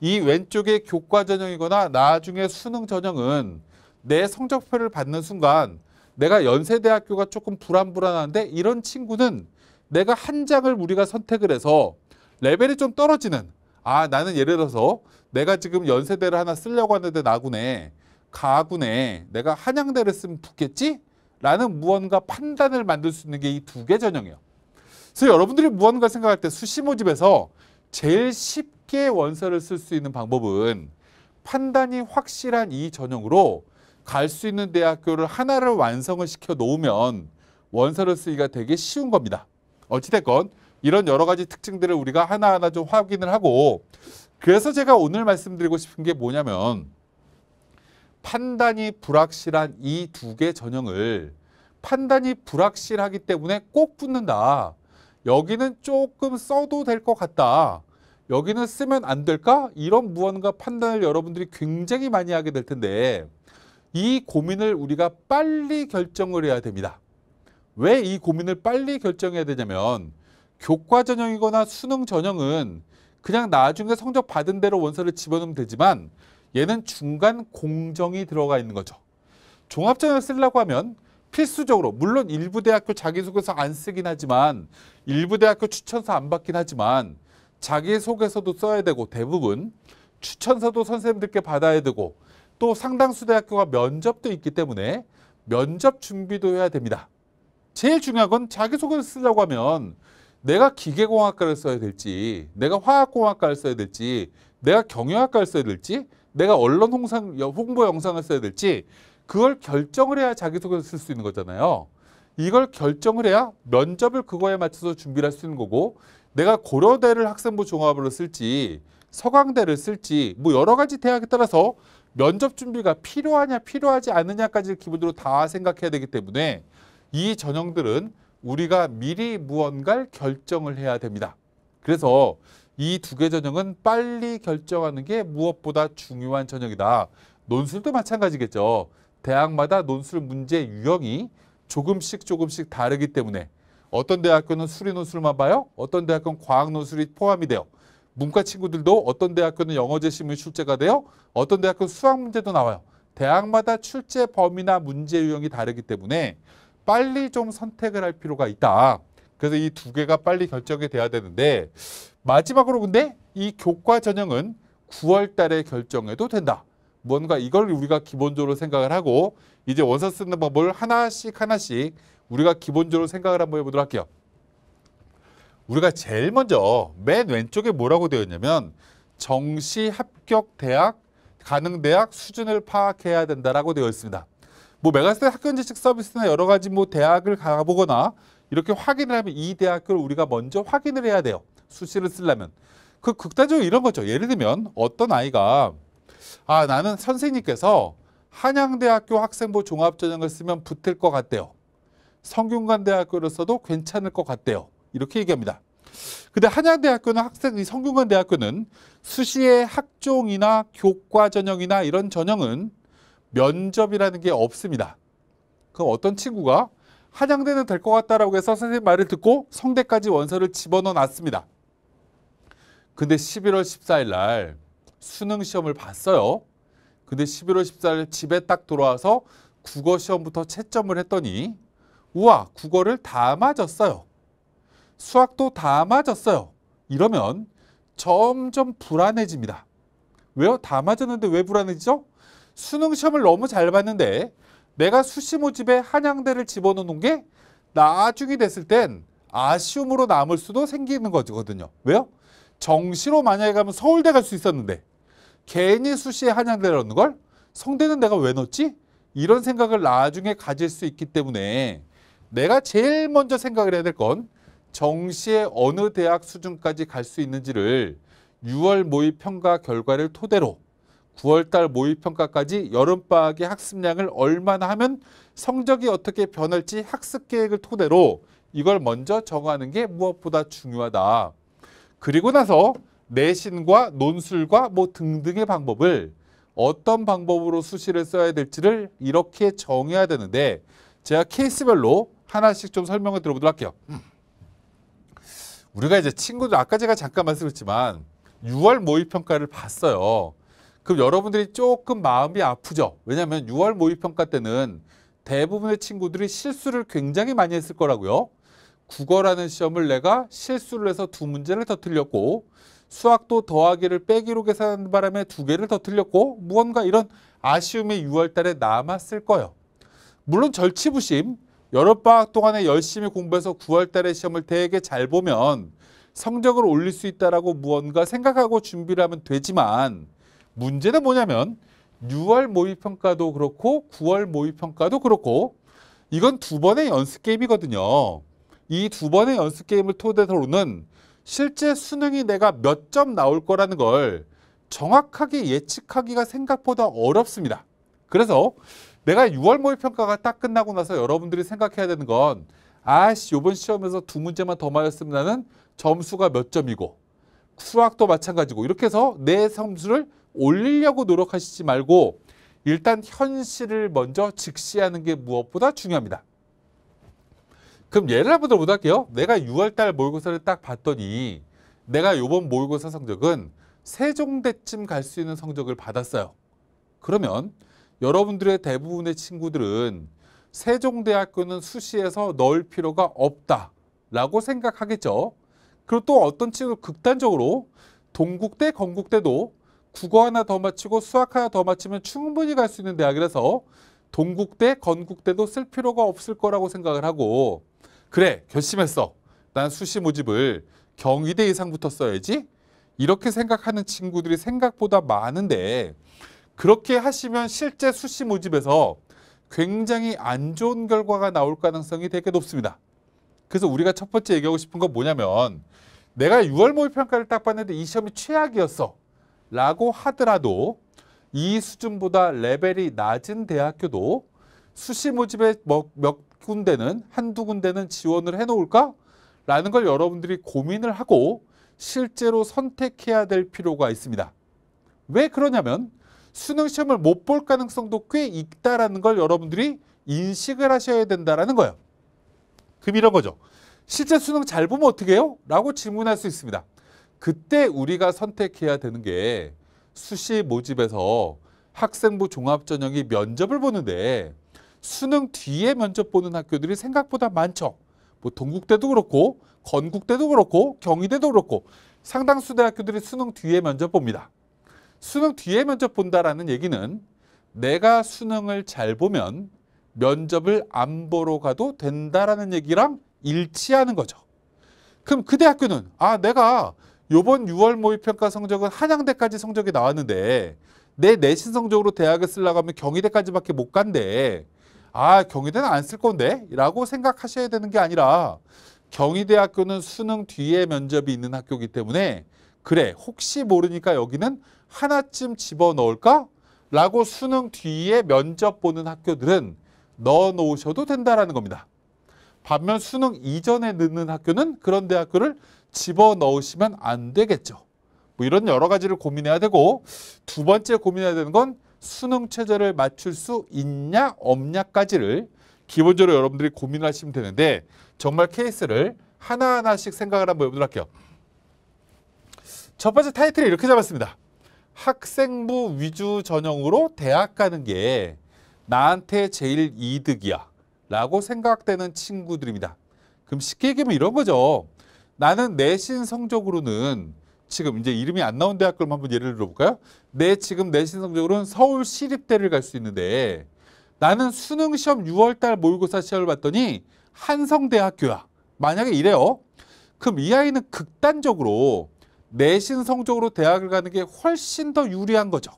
이 왼쪽의 교과 전형이거나 나중에 수능 전형은 내 성적표를 받는 순간 내가 연세대학교가 조금 불안불안한데 이런 친구는 내가 한 장을 우리가 선택을 해서 레벨이 좀 떨어지는 아 나는 예를 들어서 내가 지금 연세대를 하나 쓰려고 하는데 나군에 가군에 내가 한양대를 쓰면 붙겠지? 라는 무언가 판단을 만들 수 있는 게 이 두 개 전형이에요. 그래서 여러분들이 무언가 생각할 때 수시 모집에서 제일 쉽게 원서를 쓸 수 있는 방법은 판단이 확실한 이 전형으로 갈수 있는 대학교를 하나를 완성을 시켜 놓으면 원서를 쓰기가 되게 쉬운 겁니다. 어찌됐건 이런 여러 가지 특징들을 우리가 하나하나 좀 확인을 하고 그래서 제가 오늘 말씀드리고 싶은 게 뭐냐면 판단이 불확실한 이 두 개 전형을 판단이 불확실하기 때문에 꼭 붙는다. 여기는 조금 써도 될 것 같다. 여기는 쓰면 안 될까? 이런 무언가 판단을 여러분들이 굉장히 많이 하게 될 텐데 이 고민을 우리가 빨리 결정을 해야 됩니다. 왜 이 고민을 빨리 결정해야 되냐면 교과 전형이거나 수능 전형은 그냥 나중에 성적 받은 대로 원서를 집어넣으면 되지만 얘는 중간 공정이 들어가 있는 거죠. 종합전형 쓰려고 하면 필수적으로 물론 일부 대학교 자기소개서 안 쓰긴 하지만 일부 대학교 추천서 안 받긴 하지만 자기소개서도 써야 되고 대부분 추천서도 선생님들께 받아야 되고 또 상당수 대학교가 면접도 있기 때문에 면접 준비도 해야 됩니다. 제일 중요한 건 자기소개를 쓰려고 하면 내가 기계공학과를 써야 될지 내가 화학공학과를 써야 될지 내가 경영학과를 써야 될지 내가 언론 홍상, 홍보 영상을 써야 될지 그걸 결정을 해야 자기소개를 쓸 수 있는 거잖아요. 이걸 결정을 해야 면접을 그거에 맞춰서 준비를 할 수 있는 거고 내가 고려대를 학생부 종합으로 쓸지 서강대를 쓸지 뭐 여러 가지 대학에 따라서 면접 준비가 필요하냐 필요하지 않느냐까지를 기본적으로 다 생각해야 되기 때문에 이 전형들은 우리가 미리 무언가를 결정을 해야 됩니다. 그래서 이 두 개 전형은 빨리 결정하는 게 무엇보다 중요한 전형이다. 논술도 마찬가지겠죠. 대학마다 논술 문제 유형이 조금씩 조금씩 다르기 때문에 어떤 대학교는 수리 논술만 봐요. 어떤 대학교는 과학 논술이 포함이 돼요. 문과 친구들도 어떤 대학교는 영어 제시문이 출제가 돼요. 어떤 대학교는 수학 문제도 나와요. 대학마다 출제 범위나 문제 유형이 다르기 때문에 빨리 좀 선택을 할 필요가 있다. 그래서 이 두 개가 빨리 결정이 돼야 되는데 마지막으로 근데 이 교과 전형은 9월 달에 결정해도 된다. 뭔가 이걸 우리가 기본적으로 생각을 하고 이제 원서 쓰는 법을 하나씩 하나씩 우리가 기본적으로 생각을 한번 해보도록 할게요. 우리가 제일 먼저 맨 왼쪽에 뭐라고 되어 있냐면 정시 합격 대학, 가능 대학 수준을 파악해야 된다라고 되어 있습니다. 뭐 메가스의 학교인식 서비스나 여러 가지 뭐 대학을 가보거나 이렇게 확인을 하면 이 대학교를 우리가 먼저 확인을 해야 돼요. 수시를 쓰려면. 그 극단적으로 이런 거죠. 예를 들면 어떤 아이가 아 나는 선생님께서 한양대학교 학생부 종합전형을 쓰면 붙을 것 같대요. 성균관대학교를 써도 괜찮을 것 같대요. 이렇게 얘기합니다. 근데 한양대학교는 학생, 이 성균관대학교는 수시의 학종이나 교과 전형이나 이런 전형은 면접이라는 게 없습니다. 그럼 어떤 친구가 한양대는 될 것 같다라고 해서 선생님 말을 듣고 성대까지 원서를 집어넣어 놨습니다. 근데 11월 14일 날 수능 시험을 봤어요. 근데 11월 14일 집에 딱 돌아와서 국어 시험부터 채점을 했더니 우와 국어를 다 맞았어요. 수학도 다 맞았어요. 이러면 점점 불안해집니다. 왜요? 다 맞았는데 왜 불안해지죠? 수능 시험을 너무 잘 봤는데 내가 수시 모집에 한양대를 집어넣는 게 나중이 됐을 땐 아쉬움으로 남을 수도 생기는 거거든요. 왜요? 정시로 만약에 가면 서울대 갈 수 있었는데 괜히 수시에 한양대를 넣는 걸 성대는 내가 왜 넣었지? 이런 생각을 나중에 가질 수 있기 때문에 내가 제일 먼저 생각을 해야 될건 정시에 어느 대학 수준까지 갈 수 있는지를 6월 모의평가 결과를 토대로 9월달 모의평가까지 여름방학의 학습량을 얼마나 하면 성적이 어떻게 변할지 학습계획을 토대로 이걸 먼저 정하는 게 무엇보다 중요하다. 그리고 나서 내신과 논술과 뭐 등등의 방법을 어떤 방법으로 수시를 써야 될지를 이렇게 정해야 되는데 제가 케이스별로 하나씩 좀 설명을 들어보도록 할게요. 음. 우리가 이제 친구들 아까 제가 잠깐 말씀드지만 6월 모의평가를 봤어요. 그럼 여러분들이 조금 마음이 아프죠. 왜냐하면 6월 모의평가 때는 대부분의 친구들이 실수를 굉장히 많이 했을 거라고요. 국어라는 시험을 내가 실수를 해서 두 문제를 더 틀렸고 수학도 더하기를 빼기로 계산하는 바람에 두 개를 더 틀렸고 무언가 이런 아쉬움이 6월 달에 남았을 거예요. 물론 절치부심 여러방학 동안에 열심히 공부해서 9월 달에 시험을 되게 잘 보면 성적을 올릴 수 있다라고 무언가 생각하고 준비를 하면 되지만 문제는 뭐냐면 6월 모의평가도 그렇고 9월 모의평가도 그렇고 이건 두 번의 연습 게임이거든요. 이 두 번의 연습 게임을 토대로는 실제 수능이 내가 몇 점 나올 거라는 걸 정확하게 예측하기가 생각보다 어렵습니다. 그래서 내가 6월 모의평가가 딱 끝나고 나서 여러분들이 생각해야 되는 건 아씨 요번 시험에서 두 문제만 더 맞았으면 나는 점수가 몇 점이고 수학도 마찬가지고 이렇게 해서 내 점수를 올리려고 노력하시지 말고 일단 현실을 먼저 직시하는 게 무엇보다 중요합니다. 그럼 예를 한번 들어보도록 할게요. 내가 6월달 모의고사를 딱 봤더니 내가 요번 모의고사 성적은 세종대쯤 갈 수 있는 성적을 받았어요. 그러면 여러분들의 대부분의 친구들은 세종대학교는 수시에서 넣을 필요가 없다라고 생각하겠죠. 그리고 또 어떤 친구 극단적으로 동국대, 건국대도 국어 하나 더 마치고 수학 하나 더 마치면 충분히 갈 수 있는 대학이라서 동국대, 건국대도 쓸 필요가 없을 거라고 생각을 하고 그래 결심했어. 난 수시 모집을 경희대 이상부터 써야지. 이렇게 생각하는 친구들이 생각보다 많은데 그렇게 하시면 실제 수시 모집에서 굉장히 안 좋은 결과가 나올 가능성이 되게 높습니다. 그래서 우리가 첫 번째 얘기하고 싶은 건 뭐냐면 내가 6월 모의평가를 딱 봤는데 이 시험이 최악이었어 라고 하더라도 이 수준보다 레벨이 낮은 대학교도 수시 모집에 뭐 몇, 군데는 한두 군데는 지원을 해놓을까? 라는 걸 여러분들이 고민을 하고 실제로 선택해야 될 필요가 있습니다. 왜 그러냐면 수능 시험을 못 볼 가능성도 꽤 있다라는 걸 여러분들이 인식을 하셔야 된다라는 거예요. 그럼 이런 거죠. 실제 수능 잘 보면 어떻게 해요? 라고 질문할 수 있습니다. 그때 우리가 선택해야 되는 게 수시 모집에서 학생부 종합전형이 면접을 보는데 수능 뒤에 면접 보는 학교들이 생각보다 많죠. 뭐 동국대도 그렇고 건국대도 그렇고 경희대도 그렇고 상당수 대학교들이 수능 뒤에 면접 봅니다. 수능 뒤에 면접 본다라는 얘기는 내가 수능을 잘 보면 면접을 안 보러 가도 된다라는 얘기랑 일치하는 거죠. 그럼 그 대학교는 아 내가 요번 6월 모의평가 성적은 한양대까지 성적이 나왔는데 내 내신 성적으로 대학에 쓸라고 하면 경희대까지밖에 못 간대. 아 경희대는 안 쓸 건데 라고 생각하셔야 되는 게 아니라 경희대학교는 수능 뒤에 면접이 있는 학교이기 때문에 그래 혹시 모르니까 여기는 하나쯤 집어넣을까? 라고 수능 뒤에 면접 보는 학교들은 넣어 놓으셔도 된다라는 겁니다. 반면 수능 이전에 넣는 학교는 그런 대학교를 집어넣으시면 안 되겠죠. 뭐 이런 여러 가지를 고민해야 되고 두 번째 고민해야 되는 건 수능 체제를 맞출 수 있냐 없냐까지를 기본적으로 여러분들이 고민 하시면 되는데 정말 케이스를 하나하나씩 생각을 한번 해보도록 할게요. 첫 번째 타이틀을 이렇게 잡았습니다. 학생부 위주 전형으로 대학 가는 게 나한테 제일 이득이야 라고 생각되는 친구들입니다. 그럼 쉽게 얘기하면 이런 거죠. 나는 내신 성적으로는 지금 이제 이름이 안 나온 대학 그럼 한번 예를 들어볼까요? 내 네, 지금 내신 성적으로는 서울 시립대를 갈 수 있는데 나는 수능 시험 6월달 모의고사 시험을 봤더니 한성대학교야. 만약에 이래요. 그럼 이 아이는 극단적으로 내신 성적으로 대학을 가는 게 훨씬 더 유리한 거죠.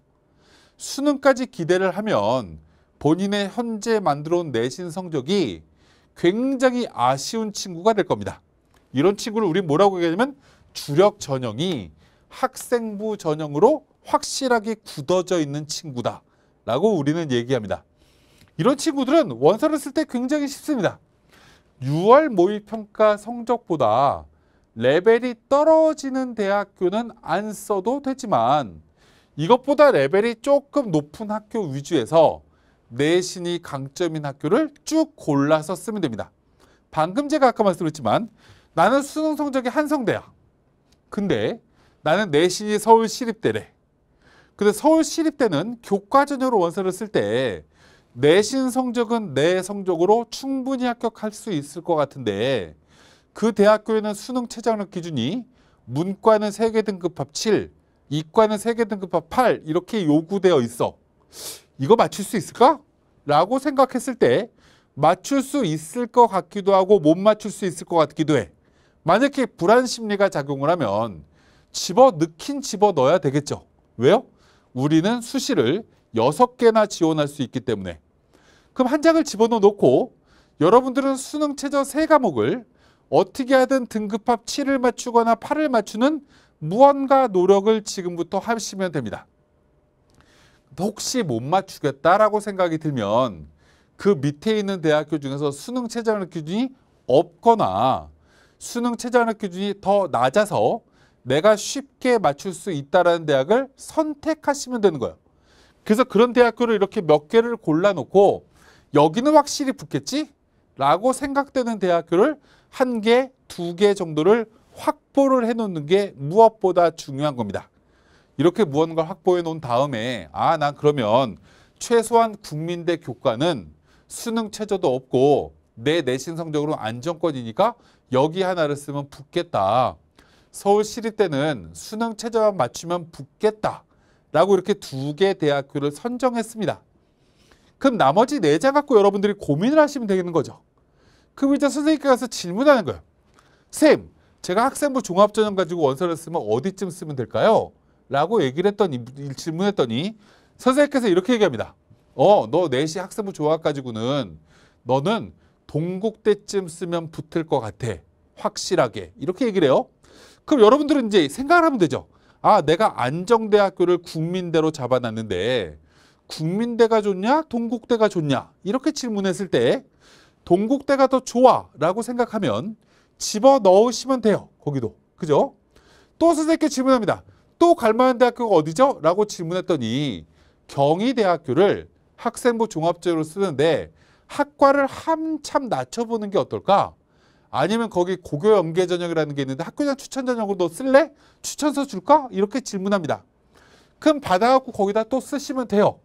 수능까지 기대를 하면 본인의 현재 만들어온 내신 성적이 굉장히 아쉬운 친구가 될 겁니다. 이런 친구를 우리 뭐라고 얘기하냐면 주력 전형이 학생부 전형으로 확실하게 굳어져 있는 친구다 라고 우리는 얘기합니다. 이런 친구들은 원서를 쓸 때 굉장히 쉽습니다. 6월 모의평가 성적보다 레벨이 떨어지는 대학교는 안 써도 되지만 이것보다 레벨이 조금 높은 학교 위주에서 내신이 강점인 학교를 쭉 골라서 쓰면 됩니다. 방금 제가 아까 말씀드렸지만 나는 수능 성적이 한성대학 근데 나는 내신이 서울시립대래. 근데 서울시립대는 교과 전형으로 원서를 쓸 때 내신 성적은 내 성적으로 충분히 합격할 수 있을 것 같은데 그 대학교에는 수능 최저학력 기준이 문과는 세계 등급합 7, 이과는 세계 등급합 8 이렇게 요구되어 있어. 이거 맞출 수 있을까? 라고 생각했을 때 맞출 수 있을 것 같기도 하고 못 맞출 수 있을 것 같기도 해. 만약에 불안 심리가 작용을 하면 집어넣긴 집어넣어야 되겠죠. 왜요? 우리는 수시를 6개나 지원할 수 있기 때문에. 그럼 한 장을 집어넣어 놓고 여러분들은 수능 최저 3과목을 어떻게 하든 등급합 7을 맞추거나 8을 맞추는 무언가 노력을 지금부터 하시면 됩니다. 혹시 못 맞추겠다라고 생각이 들면 그 밑에 있는 대학교 중에서 수능 최저학력 기준이 없거나 수능 최저학력 기준이 더 낮아서 내가 쉽게 맞출 수있다라 대학을 선택하시면 되는 거예요. 그래서 그런 대학교를 이렇게 몇 개를 골라놓고 여기는 확실히 붙겠지? 라고 생각되는 대학교를 한 개, 두 개 정도를 확보를 해놓는 게 무엇보다 중요한 겁니다. 이렇게 무언가 확보해 놓은 다음에 아, 난 그러면 최소한 국민대 교과는 수능 체저도 없고 내 내신 성적으로 안정권이니까 여기 하나를 쓰면 붙겠다. 서울시립 대는 수능 체저만 맞추면 붙겠다. 라고 이렇게 두 개 대학교를 선정했습니다. 그럼 나머지 네장 갖고 여러분들이 고민을 하시면 되는 거죠. 그럼 일단 선생님께 가서 질문하는 거예요. 쌤, 제가 학생부 종합전형 가지고 원서를 쓰면 어디쯤 쓰면 될까요? 라고 얘기를 했더니 질문했더니 선생님께서 이렇게 얘기합니다. 어, 너 내시 학생부 종합 가지고는 너는 동국대쯤 쓰면 붙을 것 같아. 확실하게. 이렇게 얘기를 해요. 그럼 여러분들은 이제 생각을 하면 되죠. 아, 내가 안정대학교를 국민대로 잡아놨는데 국민대가 좋냐? 동국대가 좋냐? 이렇게 질문했을 때 동국대가 더 좋아라고 생각하면 집어 넣으시면 돼요. 거기도. 그죠? 또 선생님께 질문합니다. 또 갈만한 대학교가 어디죠? 라고 질문했더니 경희대학교를 학생부 종합제로 쓰는데 학과를 한참 낮춰보는 게 어떨까? 아니면 거기 고교 연계 전형이라는 게 있는데 학교장 추천 전형으로 쓸래? 추천서 줄까? 이렇게 질문합니다. 그럼 받아갖고 거기다 또 쓰시면 돼요.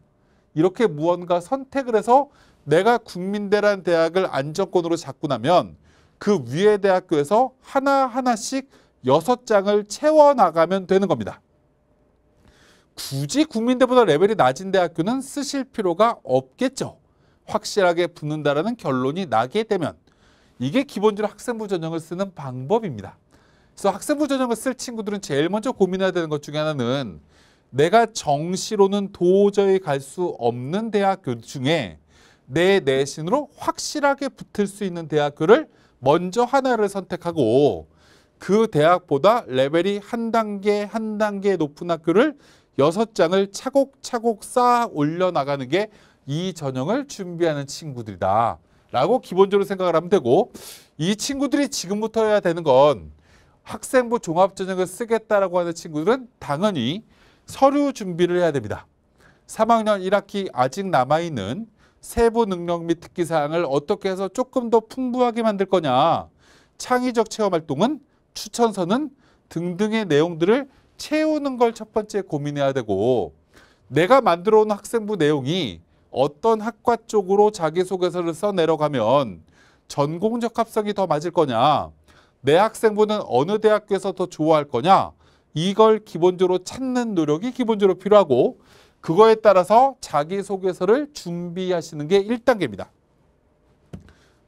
이렇게 무언가 선택을 해서 내가 국민대란 대학을 안정권으로 잡고 나면 그 위에 대학교에서 하나하나씩 여섯 장을 채워나가면 되는 겁니다. 굳이 국민대보다 레벨이 낮은 대학교는 쓰실 필요가 없겠죠. 확실하게 붙는다라는 결론이 나게 되면 이게 기본적으로 학생부 전형을 쓰는 방법입니다. 그래서 학생부 전형을 쓸 친구들은 제일 먼저 고민해야 되는 것 중에 하나는 내가 정시로는 도저히 갈 수 없는 대학교 중에 내 내신으로 확실하게 붙을 수 있는 대학교를 먼저 하나를 선택하고 그 대학보다 레벨이 한 단계 한 단계 높은 학교를 여섯 장을 차곡차곡 쌓아 올려나가는 게 이 전형을 준비하는 친구들이다. 라고 기본적으로 생각을 하면 되고 이 친구들이 지금부터 해야 되는 건 학생부 종합전형을 쓰겠다라고 하는 친구들은 당연히 서류 준비를 해야 됩니다. 3학년 1학기 아직 남아있는 세부 능력 및 특기 사항을 어떻게 해서 조금 더 풍부하게 만들 거냐. 창의적 체험 활동은 추천서는 등등의 내용들을 채우는 걸 첫 번째 고민해야 되고 내가 만들어 온 학생부 내용이 어떤 학과 쪽으로 자기소개서를 써 내려가면 전공적 합성이 더 맞을 거냐 내 학생부는 어느 대학교에서 더 좋아할 거냐 이걸 기본적으로 찾는 노력이 기본적으로 필요하고 그거에 따라서 자기소개서를 준비하시는 게 1단계입니다.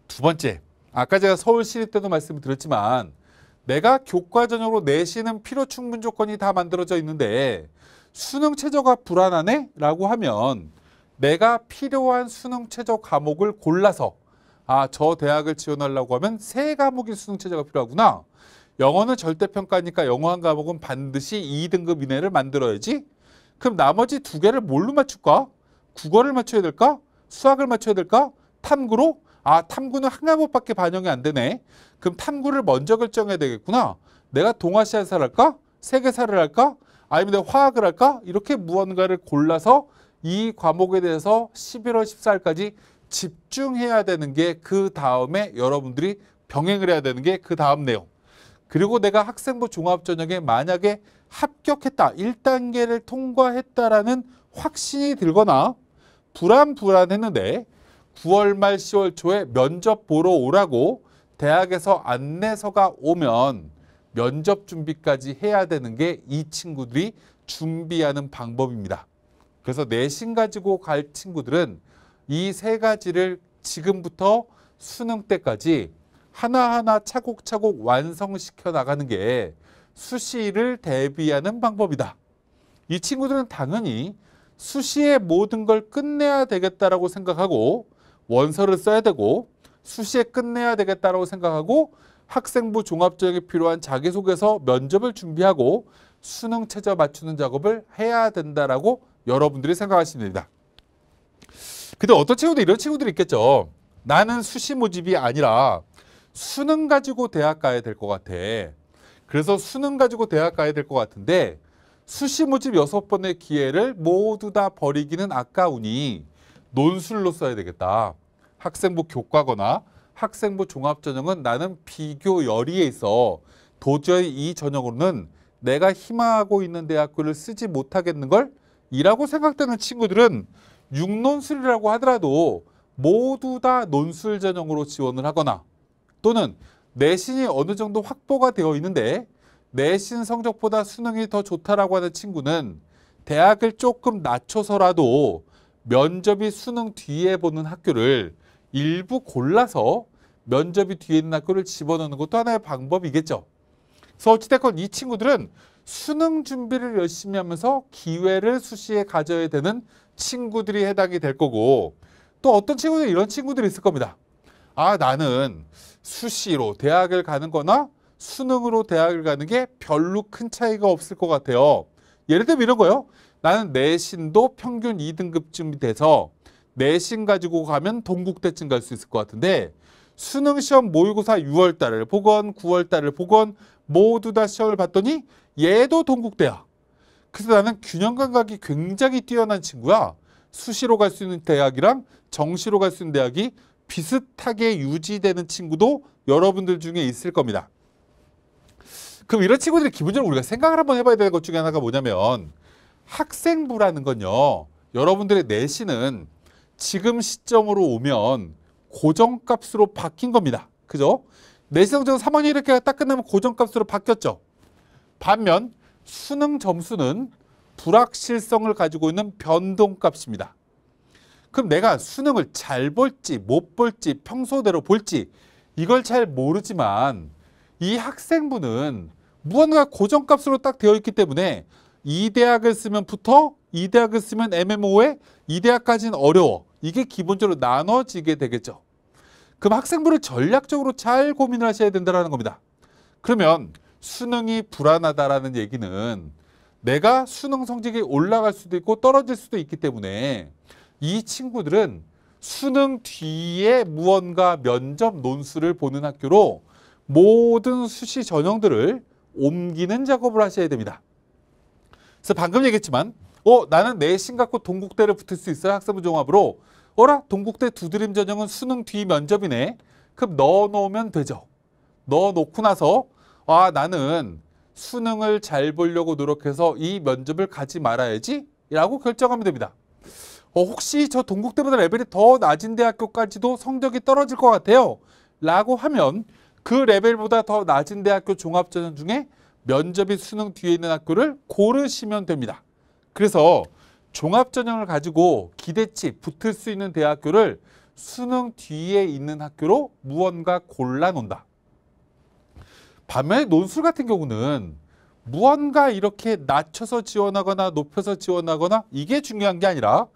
두 번째, 아까 제가 서울시립 때도 말씀을 드렸지만 내가 교과 전형으로 내시는 필요 충분 조건이 다 만들어져 있는데 수능 최저가 불안하네? 라고 하면 내가 필요한 수능 최저 과목을 골라서 아, 저 대학을 지원하려고 하면 세 과목인 수능 최저가 필요하구나. 영어는 절대평가니까 영어 한 과목은 반드시 2등급 이내를 만들어야지 그럼 나머지 두 개를 뭘로 맞출까? 국어를 맞춰야 될까? 수학을 맞춰야 될까? 탐구로? 아, 탐구는 한 과목밖에 반영이 안 되네. 그럼 탐구를 먼저 결정해야 되겠구나. 내가 동아시아사를 할까? 세계사를 할까? 아니면 내가 화학을 할까? 이렇게 무언가를 골라서 이 과목에 대해서 11월 14일까지 집중해야 되는 게 그 다음에 여러분들이 병행을 해야 되는 게 그 다음 내용. 그리고 내가 학생부 종합전형에 만약에 합격했다, 1단계를 통과했다라는 확신이 들거나 불안불안했는데 9월 말 10월 초에 면접 보러 오라고 대학에서 안내서가 오면 면접 준비까지 해야 되는 게 이 친구들이 준비하는 방법입니다. 그래서 내신 가지고 갈 친구들은 이 세 가지를 지금부터 수능 때까지 하나하나 차곡차곡 완성시켜 나가는 게 수시를 대비하는 방법이다. 이 친구들은 당연히 수시의 모든 걸 끝내야 되겠다라고 생각하고 원서를 써야 되고 수시에 끝내야 되겠다라고 생각하고 학생부 종합적형에 필요한 자기소개서 면접을 준비하고 수능 최저 맞추는 작업을 해야 된다라고 여러분들이 생각하십니다. 근데 어떤 친구도 이런 친구들이 있겠죠. 나는 수시 모집이 아니라 수능 가지고 대학 가야 될 것 같아. 그래서 수능 가지고 대학 가야 될 것 같은데 수시 모집 여섯 번의 기회를 모두 다 버리기는 아까우니 논술로 써야 되겠다. 학생부 교과거나 학생부 종합전형은 나는 비교 열의에 있어 도저히 이 전형으로는 내가 희망하고 있는 대학교를 쓰지 못하겠는 걸 이라고 생각되는 친구들은 육논술이라고 하더라도 모두 다 논술 전형으로 지원을 하거나 또는 내신이 어느 정도 확보가 되어 있는데 내신 성적보다 수능이 더 좋다라고 하는 친구는 대학을 조금 낮춰서라도 면접이 수능 뒤에 보는 학교를 일부 골라서 면접이 뒤에 있는 학교를 집어넣는 것도 하나의 방법이겠죠. 그래서 어찌됐건 이 친구들은 수능 준비를 열심히 하면서 기회를 수시에 가져야 되는 친구들이 해당이 될 거고 또 어떤 친구들 이런 친구들이 있을 겁니다. 아 나는 수시로 대학을 가는 거나 수능으로 대학을 가는 게 별로 큰 차이가 없을 것 같아요. 예를 들면 이런 거요. 나는 내신도 평균 2등급쯤 돼서 내신 가지고 가면 동국대쯤 갈 수 있을 것 같은데 수능 시험 모의고사 6월 달을 보건 9월 달을 보건 모두 다 시험을 봤더니 얘도 동국대야. 그래서 나는 균형 감각이 굉장히 뛰어난 친구야. 수시로 갈 수 있는 대학이랑 정시로 갈 수 있는 대학이 비슷하게 유지되는 친구도 여러분들 중에 있을 겁니다. 그럼 이런 친구들이 기본적으로 우리가 생각을 한번 해봐야 될 것 중에 하나가 뭐냐면 학생부라는 건요. 여러분들의 내신은 지금 시점으로 오면 고정값으로 바뀐 겁니다. 그죠? 내신 성적은 3학년 이렇게 딱 끝나면 고정값으로 바뀌었죠. 반면 수능 점수는 불확실성을 가지고 있는 변동값입니다. 그럼 내가 수능을 잘 볼지 못 볼지 평소대로 볼지 이걸 잘 모르지만 이학생부는 무언가 고정값으로 딱 되어 있기 때문에 이 대학을 쓰면 붙어 이 대학을 쓰면 MMO에 이 대학까지는 어려워 이게 기본적으로 나눠지게 되겠죠. 그럼 학생부를 전략적으로 잘 고민을 하셔야 된다는 겁니다. 그러면 수능이 불안하다라는 얘기는 내가 수능 성적이 올라갈 수도 있고 떨어질 수도 있기 때문에 이 친구들은 수능 뒤에 무언가 면접 논술을 보는 학교로 모든 수시 전형들을 옮기는 작업을 하셔야 됩니다. 그래서 방금 얘기했지만 어 나는 내신 갖고 동국대를 붙을 수 있어요. 학사부 종합으로 어라 동국대 두드림 전형은 수능 뒤 면접이네. 그럼 넣어놓으면 되죠. 넣어놓고 나서 아 나는 수능을 잘 보려고 노력해서 이 면접을 가지 말아야지 라고 결정하면 됩니다. 어, 혹시 저 동국대보다 레벨이 더 낮은 대학교까지도 성적이 떨어질 것 같아요. 라고 하면 그 레벨보다 더 낮은 대학교 종합전형 중에 면접이 수능 뒤에 있는 학교를 고르시면 됩니다. 그래서 종합전형을 가지고 기대치 붙을 수 있는 대학교를 수능 뒤에 있는 학교로 무언가 골라놓는다. 반면에 논술 같은 경우는 무언가 이렇게 낮춰서 지원하거나 높여서 지원하거나 이게 중요한 게 아니라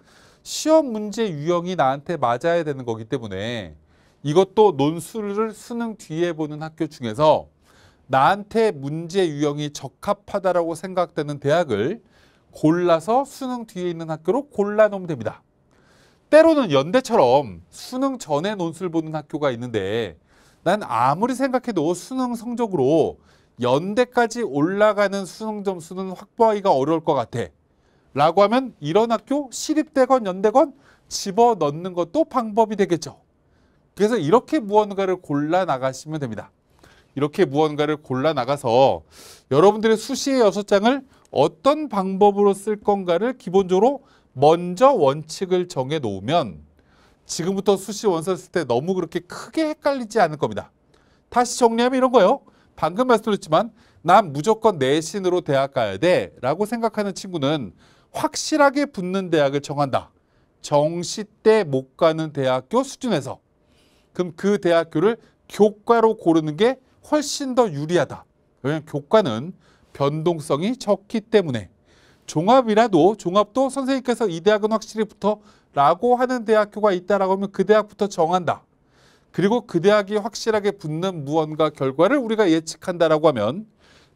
시험 문제 유형이 나한테 맞아야 되는 거기 때문에 이것도 논술을 수능 뒤에 보는 학교 중에서 나한테 문제 유형이 적합하다라고 생각되는 대학을 골라서 수능 뒤에 있는 학교로 골라놓으면 됩니다. 때로는 연대처럼 수능 전에 논술 보는 학교가 있는데 난 아무리 생각해도 수능 성적으로 연대까지 올라가는 수능 점수는 확보하기가 어려울 것 같아. 라고 하면 이런 학교 시립대건 연대건 집어넣는 것도 방법이 되겠죠. 그래서 이렇게 무언가를 골라 나가시면 됩니다. 이렇게 무언가를 골라 나가서 여러분들의 수시의 여섯 장을 어떤 방법으로 쓸 건가를 기본적으로 먼저 원칙을 정해 놓으면 지금부터 수시 원서 쓸 때 너무 그렇게 크게 헷갈리지 않을 겁니다. 다시 정리하면 이런 거예요. 방금 말씀드렸지만 난 무조건 내신으로 대학 가야 돼 라고 생각하는 친구는 확실하게 붙는 대학을 정한다. 정시 때 못 가는 대학교 수준에서. 그럼 그 대학교를 교과로 고르는 게 훨씬 더 유리하다. 왜냐하면 교과는 변동성이 적기 때문에 종합이라도 종합도 선생님께서 이 대학은 확실히 붙어 라고 하는 대학교가 있다라고 하면 그 대학부터 정한다. 그리고 그 대학이 확실하게 붙는 무언가 결과를 우리가 예측한다라고 하면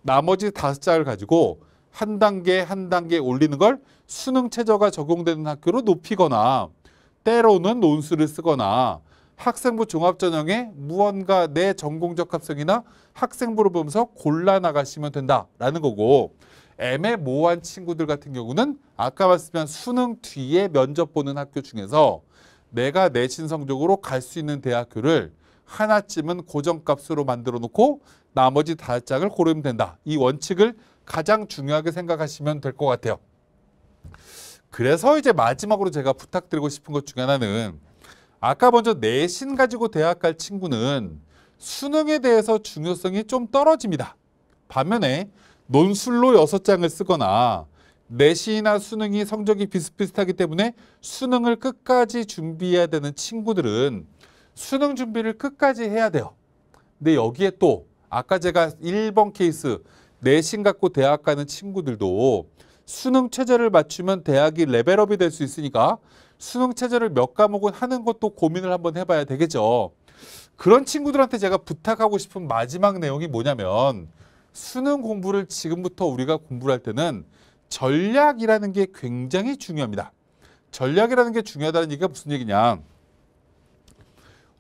나머지 다섯 장을 가지고 한 단계 한 단계 올리는 걸 수능 최저가 적용되는 학교로 높이거나 때로는 논술을 쓰거나 학생부 종합전형에 무언가 내 전공적 합성이나 학생부를 보면서 골라 나가시면 된다라는 거고 애매모호한 친구들 같은 경우는 아까 말씀한 수능 뒤에 면접 보는 학교 중에서 내가 내신 성적으로 갈 수 있는 대학교를 하나쯤은 고정값으로 만들어 놓고 나머지 다 짝을 고르면 된다. 이 원칙을 가장 중요하게 생각하시면 될 것 같아요. 그래서 이제 마지막으로 제가 부탁드리고 싶은 것 중에 하나는 아까 먼저 내신 가지고 대학 갈 친구는 수능에 대해서 중요성이 좀 떨어집니다. 반면에 논술로 여섯 장을 쓰거나 내신이나 수능이 성적이 비슷비슷하기 때문에 수능을 끝까지 준비해야 되는 친구들은 수능 준비를 끝까지 해야 돼요. 근데 여기에 또 아까 제가 1번 케이스 내신 갖고 대학 가는 친구들도 수능 체제를 맞추면 대학이 레벨업이 될 수 있으니까 수능 체제를 몇 과목은 하는 것도 고민을 한번 해봐야 되겠죠. 그런 친구들한테 제가 부탁하고 싶은 마지막 내용이 뭐냐면 수능 공부를 지금부터 우리가 공부를 할 때는 전략이라는 게 굉장히 중요합니다. 전략이라는 게 중요하다는 얘기가 무슨 얘기냐.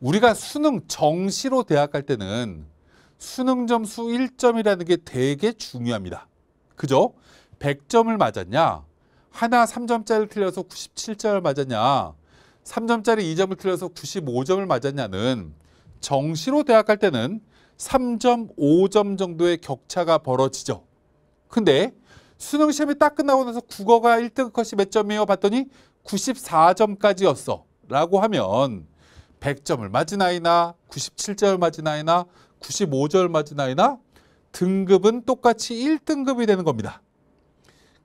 우리가 수능 정시로 대학 갈 때는 수능 점수 1점이라는 게 되게 중요합니다. 그죠? 100점을 맞았냐? 하나 3점짜리 틀려서 97점을 맞았냐? 3점짜리 2점을 틀려서 95점을 맞았냐는 정시로 대학 갈 때는 3.5점 정도의 격차가 벌어지죠. 근데 수능 시험이 딱 끝나고 나서 국어가 1등 컷이 몇 점이에요? 봤더니 94점까지였어. 라고 하면 100점을 맞은 아이나 97점을 맞은 아이나 95절 마지나이나 등급은 똑같이 1등급이 되는 겁니다.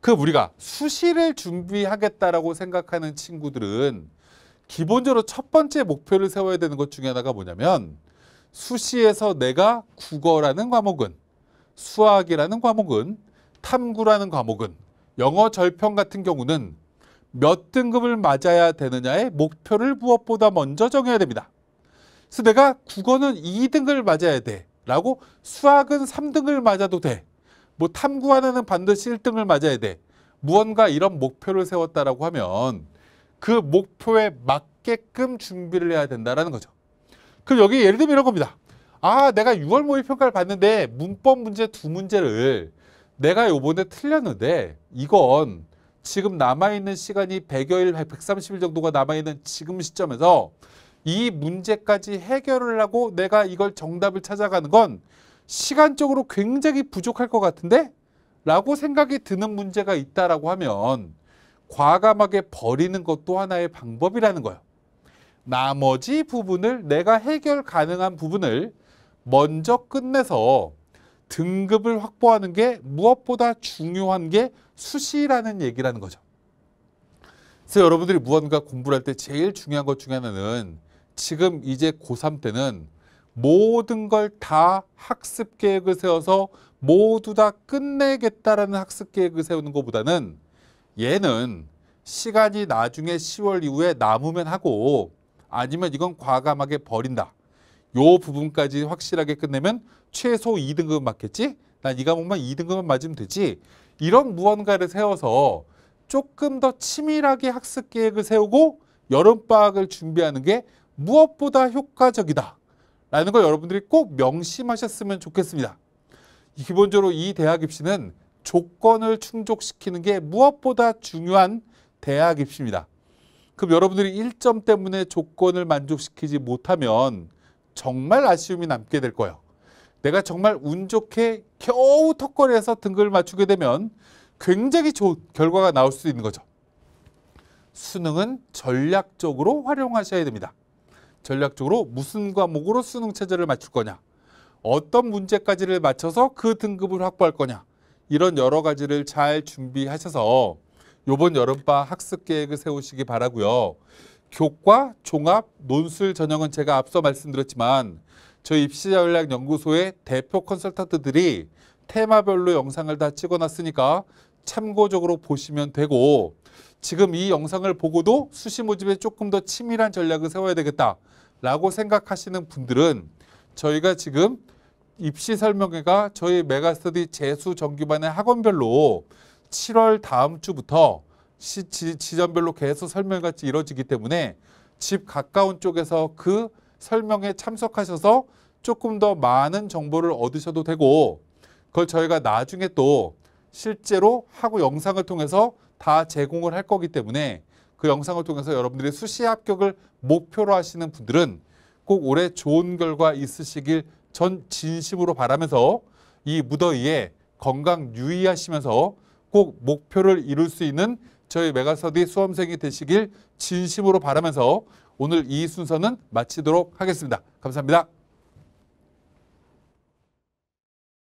그 우리가 수시를 준비하겠다라고 생각하는 친구들은 기본적으로 첫 번째 목표를 세워야 되는 것 중에 하나가 뭐냐면 수시에서 내가 국어라는 과목은 수학이라는 과목은 탐구라는 과목은 영어 절편 같은 경우는 몇 등급을 맞아야 되느냐의 목표를 무엇보다 먼저 정해야 됩니다. 그래서 내가 국어는 2등을 맞아야 돼. 라고 수학은 3등을 맞아도 돼. 뭐 탐구 하는 반드시 1등을 맞아야 돼. 무언가 이런 목표를 세웠다라고 하면 그 목표에 맞게끔 준비를 해야 된다라는 거죠. 그럼 여기 예를 들면 이런 겁니다. 아, 내가 6월 모의평가를 봤는데 문법 문제 두 문제를 내가 요번에 틀렸는데 이건 지금 남아있는 시간이 100여일, 130일 정도가 남아있는 지금 시점에서 이 문제까지 해결을 하고 내가 이걸 정답을 찾아가는 건 시간적으로 굉장히 부족할 것 같은데? 라고 생각이 드는 문제가 있다라고 하면 과감하게 버리는 것도 하나의 방법이라는 거예요. 나머지 부분을 내가 해결 가능한 부분을 먼저 끝내서 등급을 확보하는 게 무엇보다 중요한 게 수시라는 얘기라는 거죠. 그래서 여러분들이 무언가 공부를 할 때 제일 중요한 것 중에 하나는 지금 이제 고3 때는 모든 걸 다 학습 계획을 세워서 모두 다 끝내겠다라는 학습 계획을 세우는 것보다는 얘는 시간이 나중에 10월 이후에 남으면 하고 아니면 이건 과감하게 버린다. 요 부분까지 확실하게 끝내면 최소 2등급 맞겠지? 난 이 과목만 2등급만 맞으면 되지. 이런 무언가를 세워서 조금 더 치밀하게 학습 계획을 세우고 여름방학을 준비하는 게 무엇보다 효과적이다. 라는 걸 여러분들이 꼭 명심하셨으면 좋겠습니다. 기본적으로 이 대학 입시는 조건을 충족시키는 게 무엇보다 중요한 대학 입시입니다. 그럼 여러분들이 1점 때문에 조건을 만족시키지 못하면 정말 아쉬움이 남게 될 거예요. 내가 정말 운 좋게 겨우 턱걸이에서 등급을 맞추게 되면 굉장히 좋은 결과가 나올 수 있는 거죠. 수능은 전략적으로 활용하셔야 됩니다. 전략적으로 무슨 과목으로 수능 체제를 맞출 거냐, 어떤 문제까지를 맞춰서 그 등급을 확보할 거냐 이런 여러 가지를 잘 준비하셔서 요번 여름방 학습 계획을 세우시기 바라고요. 교과, 종합, 논술 전형은 제가 앞서 말씀드렸지만 저희 입시연락연구소의 대표 컨설턴트들이 테마별로 영상을 다 찍어놨으니까 참고적으로 보시면 되고 지금 이 영상을 보고도 수시 모집에 조금 더 치밀한 전략을 세워야 되겠다라고 생각하시는 분들은 저희가 지금 입시 설명회가 저희 메가스터디 재수 정규반의 학원별로 7월 다음 주부터 시, 지, 지 점별로 계속 설명회같이 이뤄지기 때문에 집 가까운 쪽에서 그 설명에 회 참석하셔서 조금 더 많은 정보를 얻으셔도 되고 그걸 저희가 나중에 또 실제로 하고 영상을 통해서 다 제공을 할 거기 때문에 그 영상을 통해서 여러분들이 수시 합격을 목표로 하시는 분들은 꼭 올해 좋은 결과 있으시길 전 진심으로 바라면서 이 무더위에 건강 유의하시면서 꼭 목표를 이룰 수 있는 저희 메가서터디 수험생이 되시길 진심으로 바라면서 오늘 이 순서는 마치도록 하겠습니다. 감사합니다.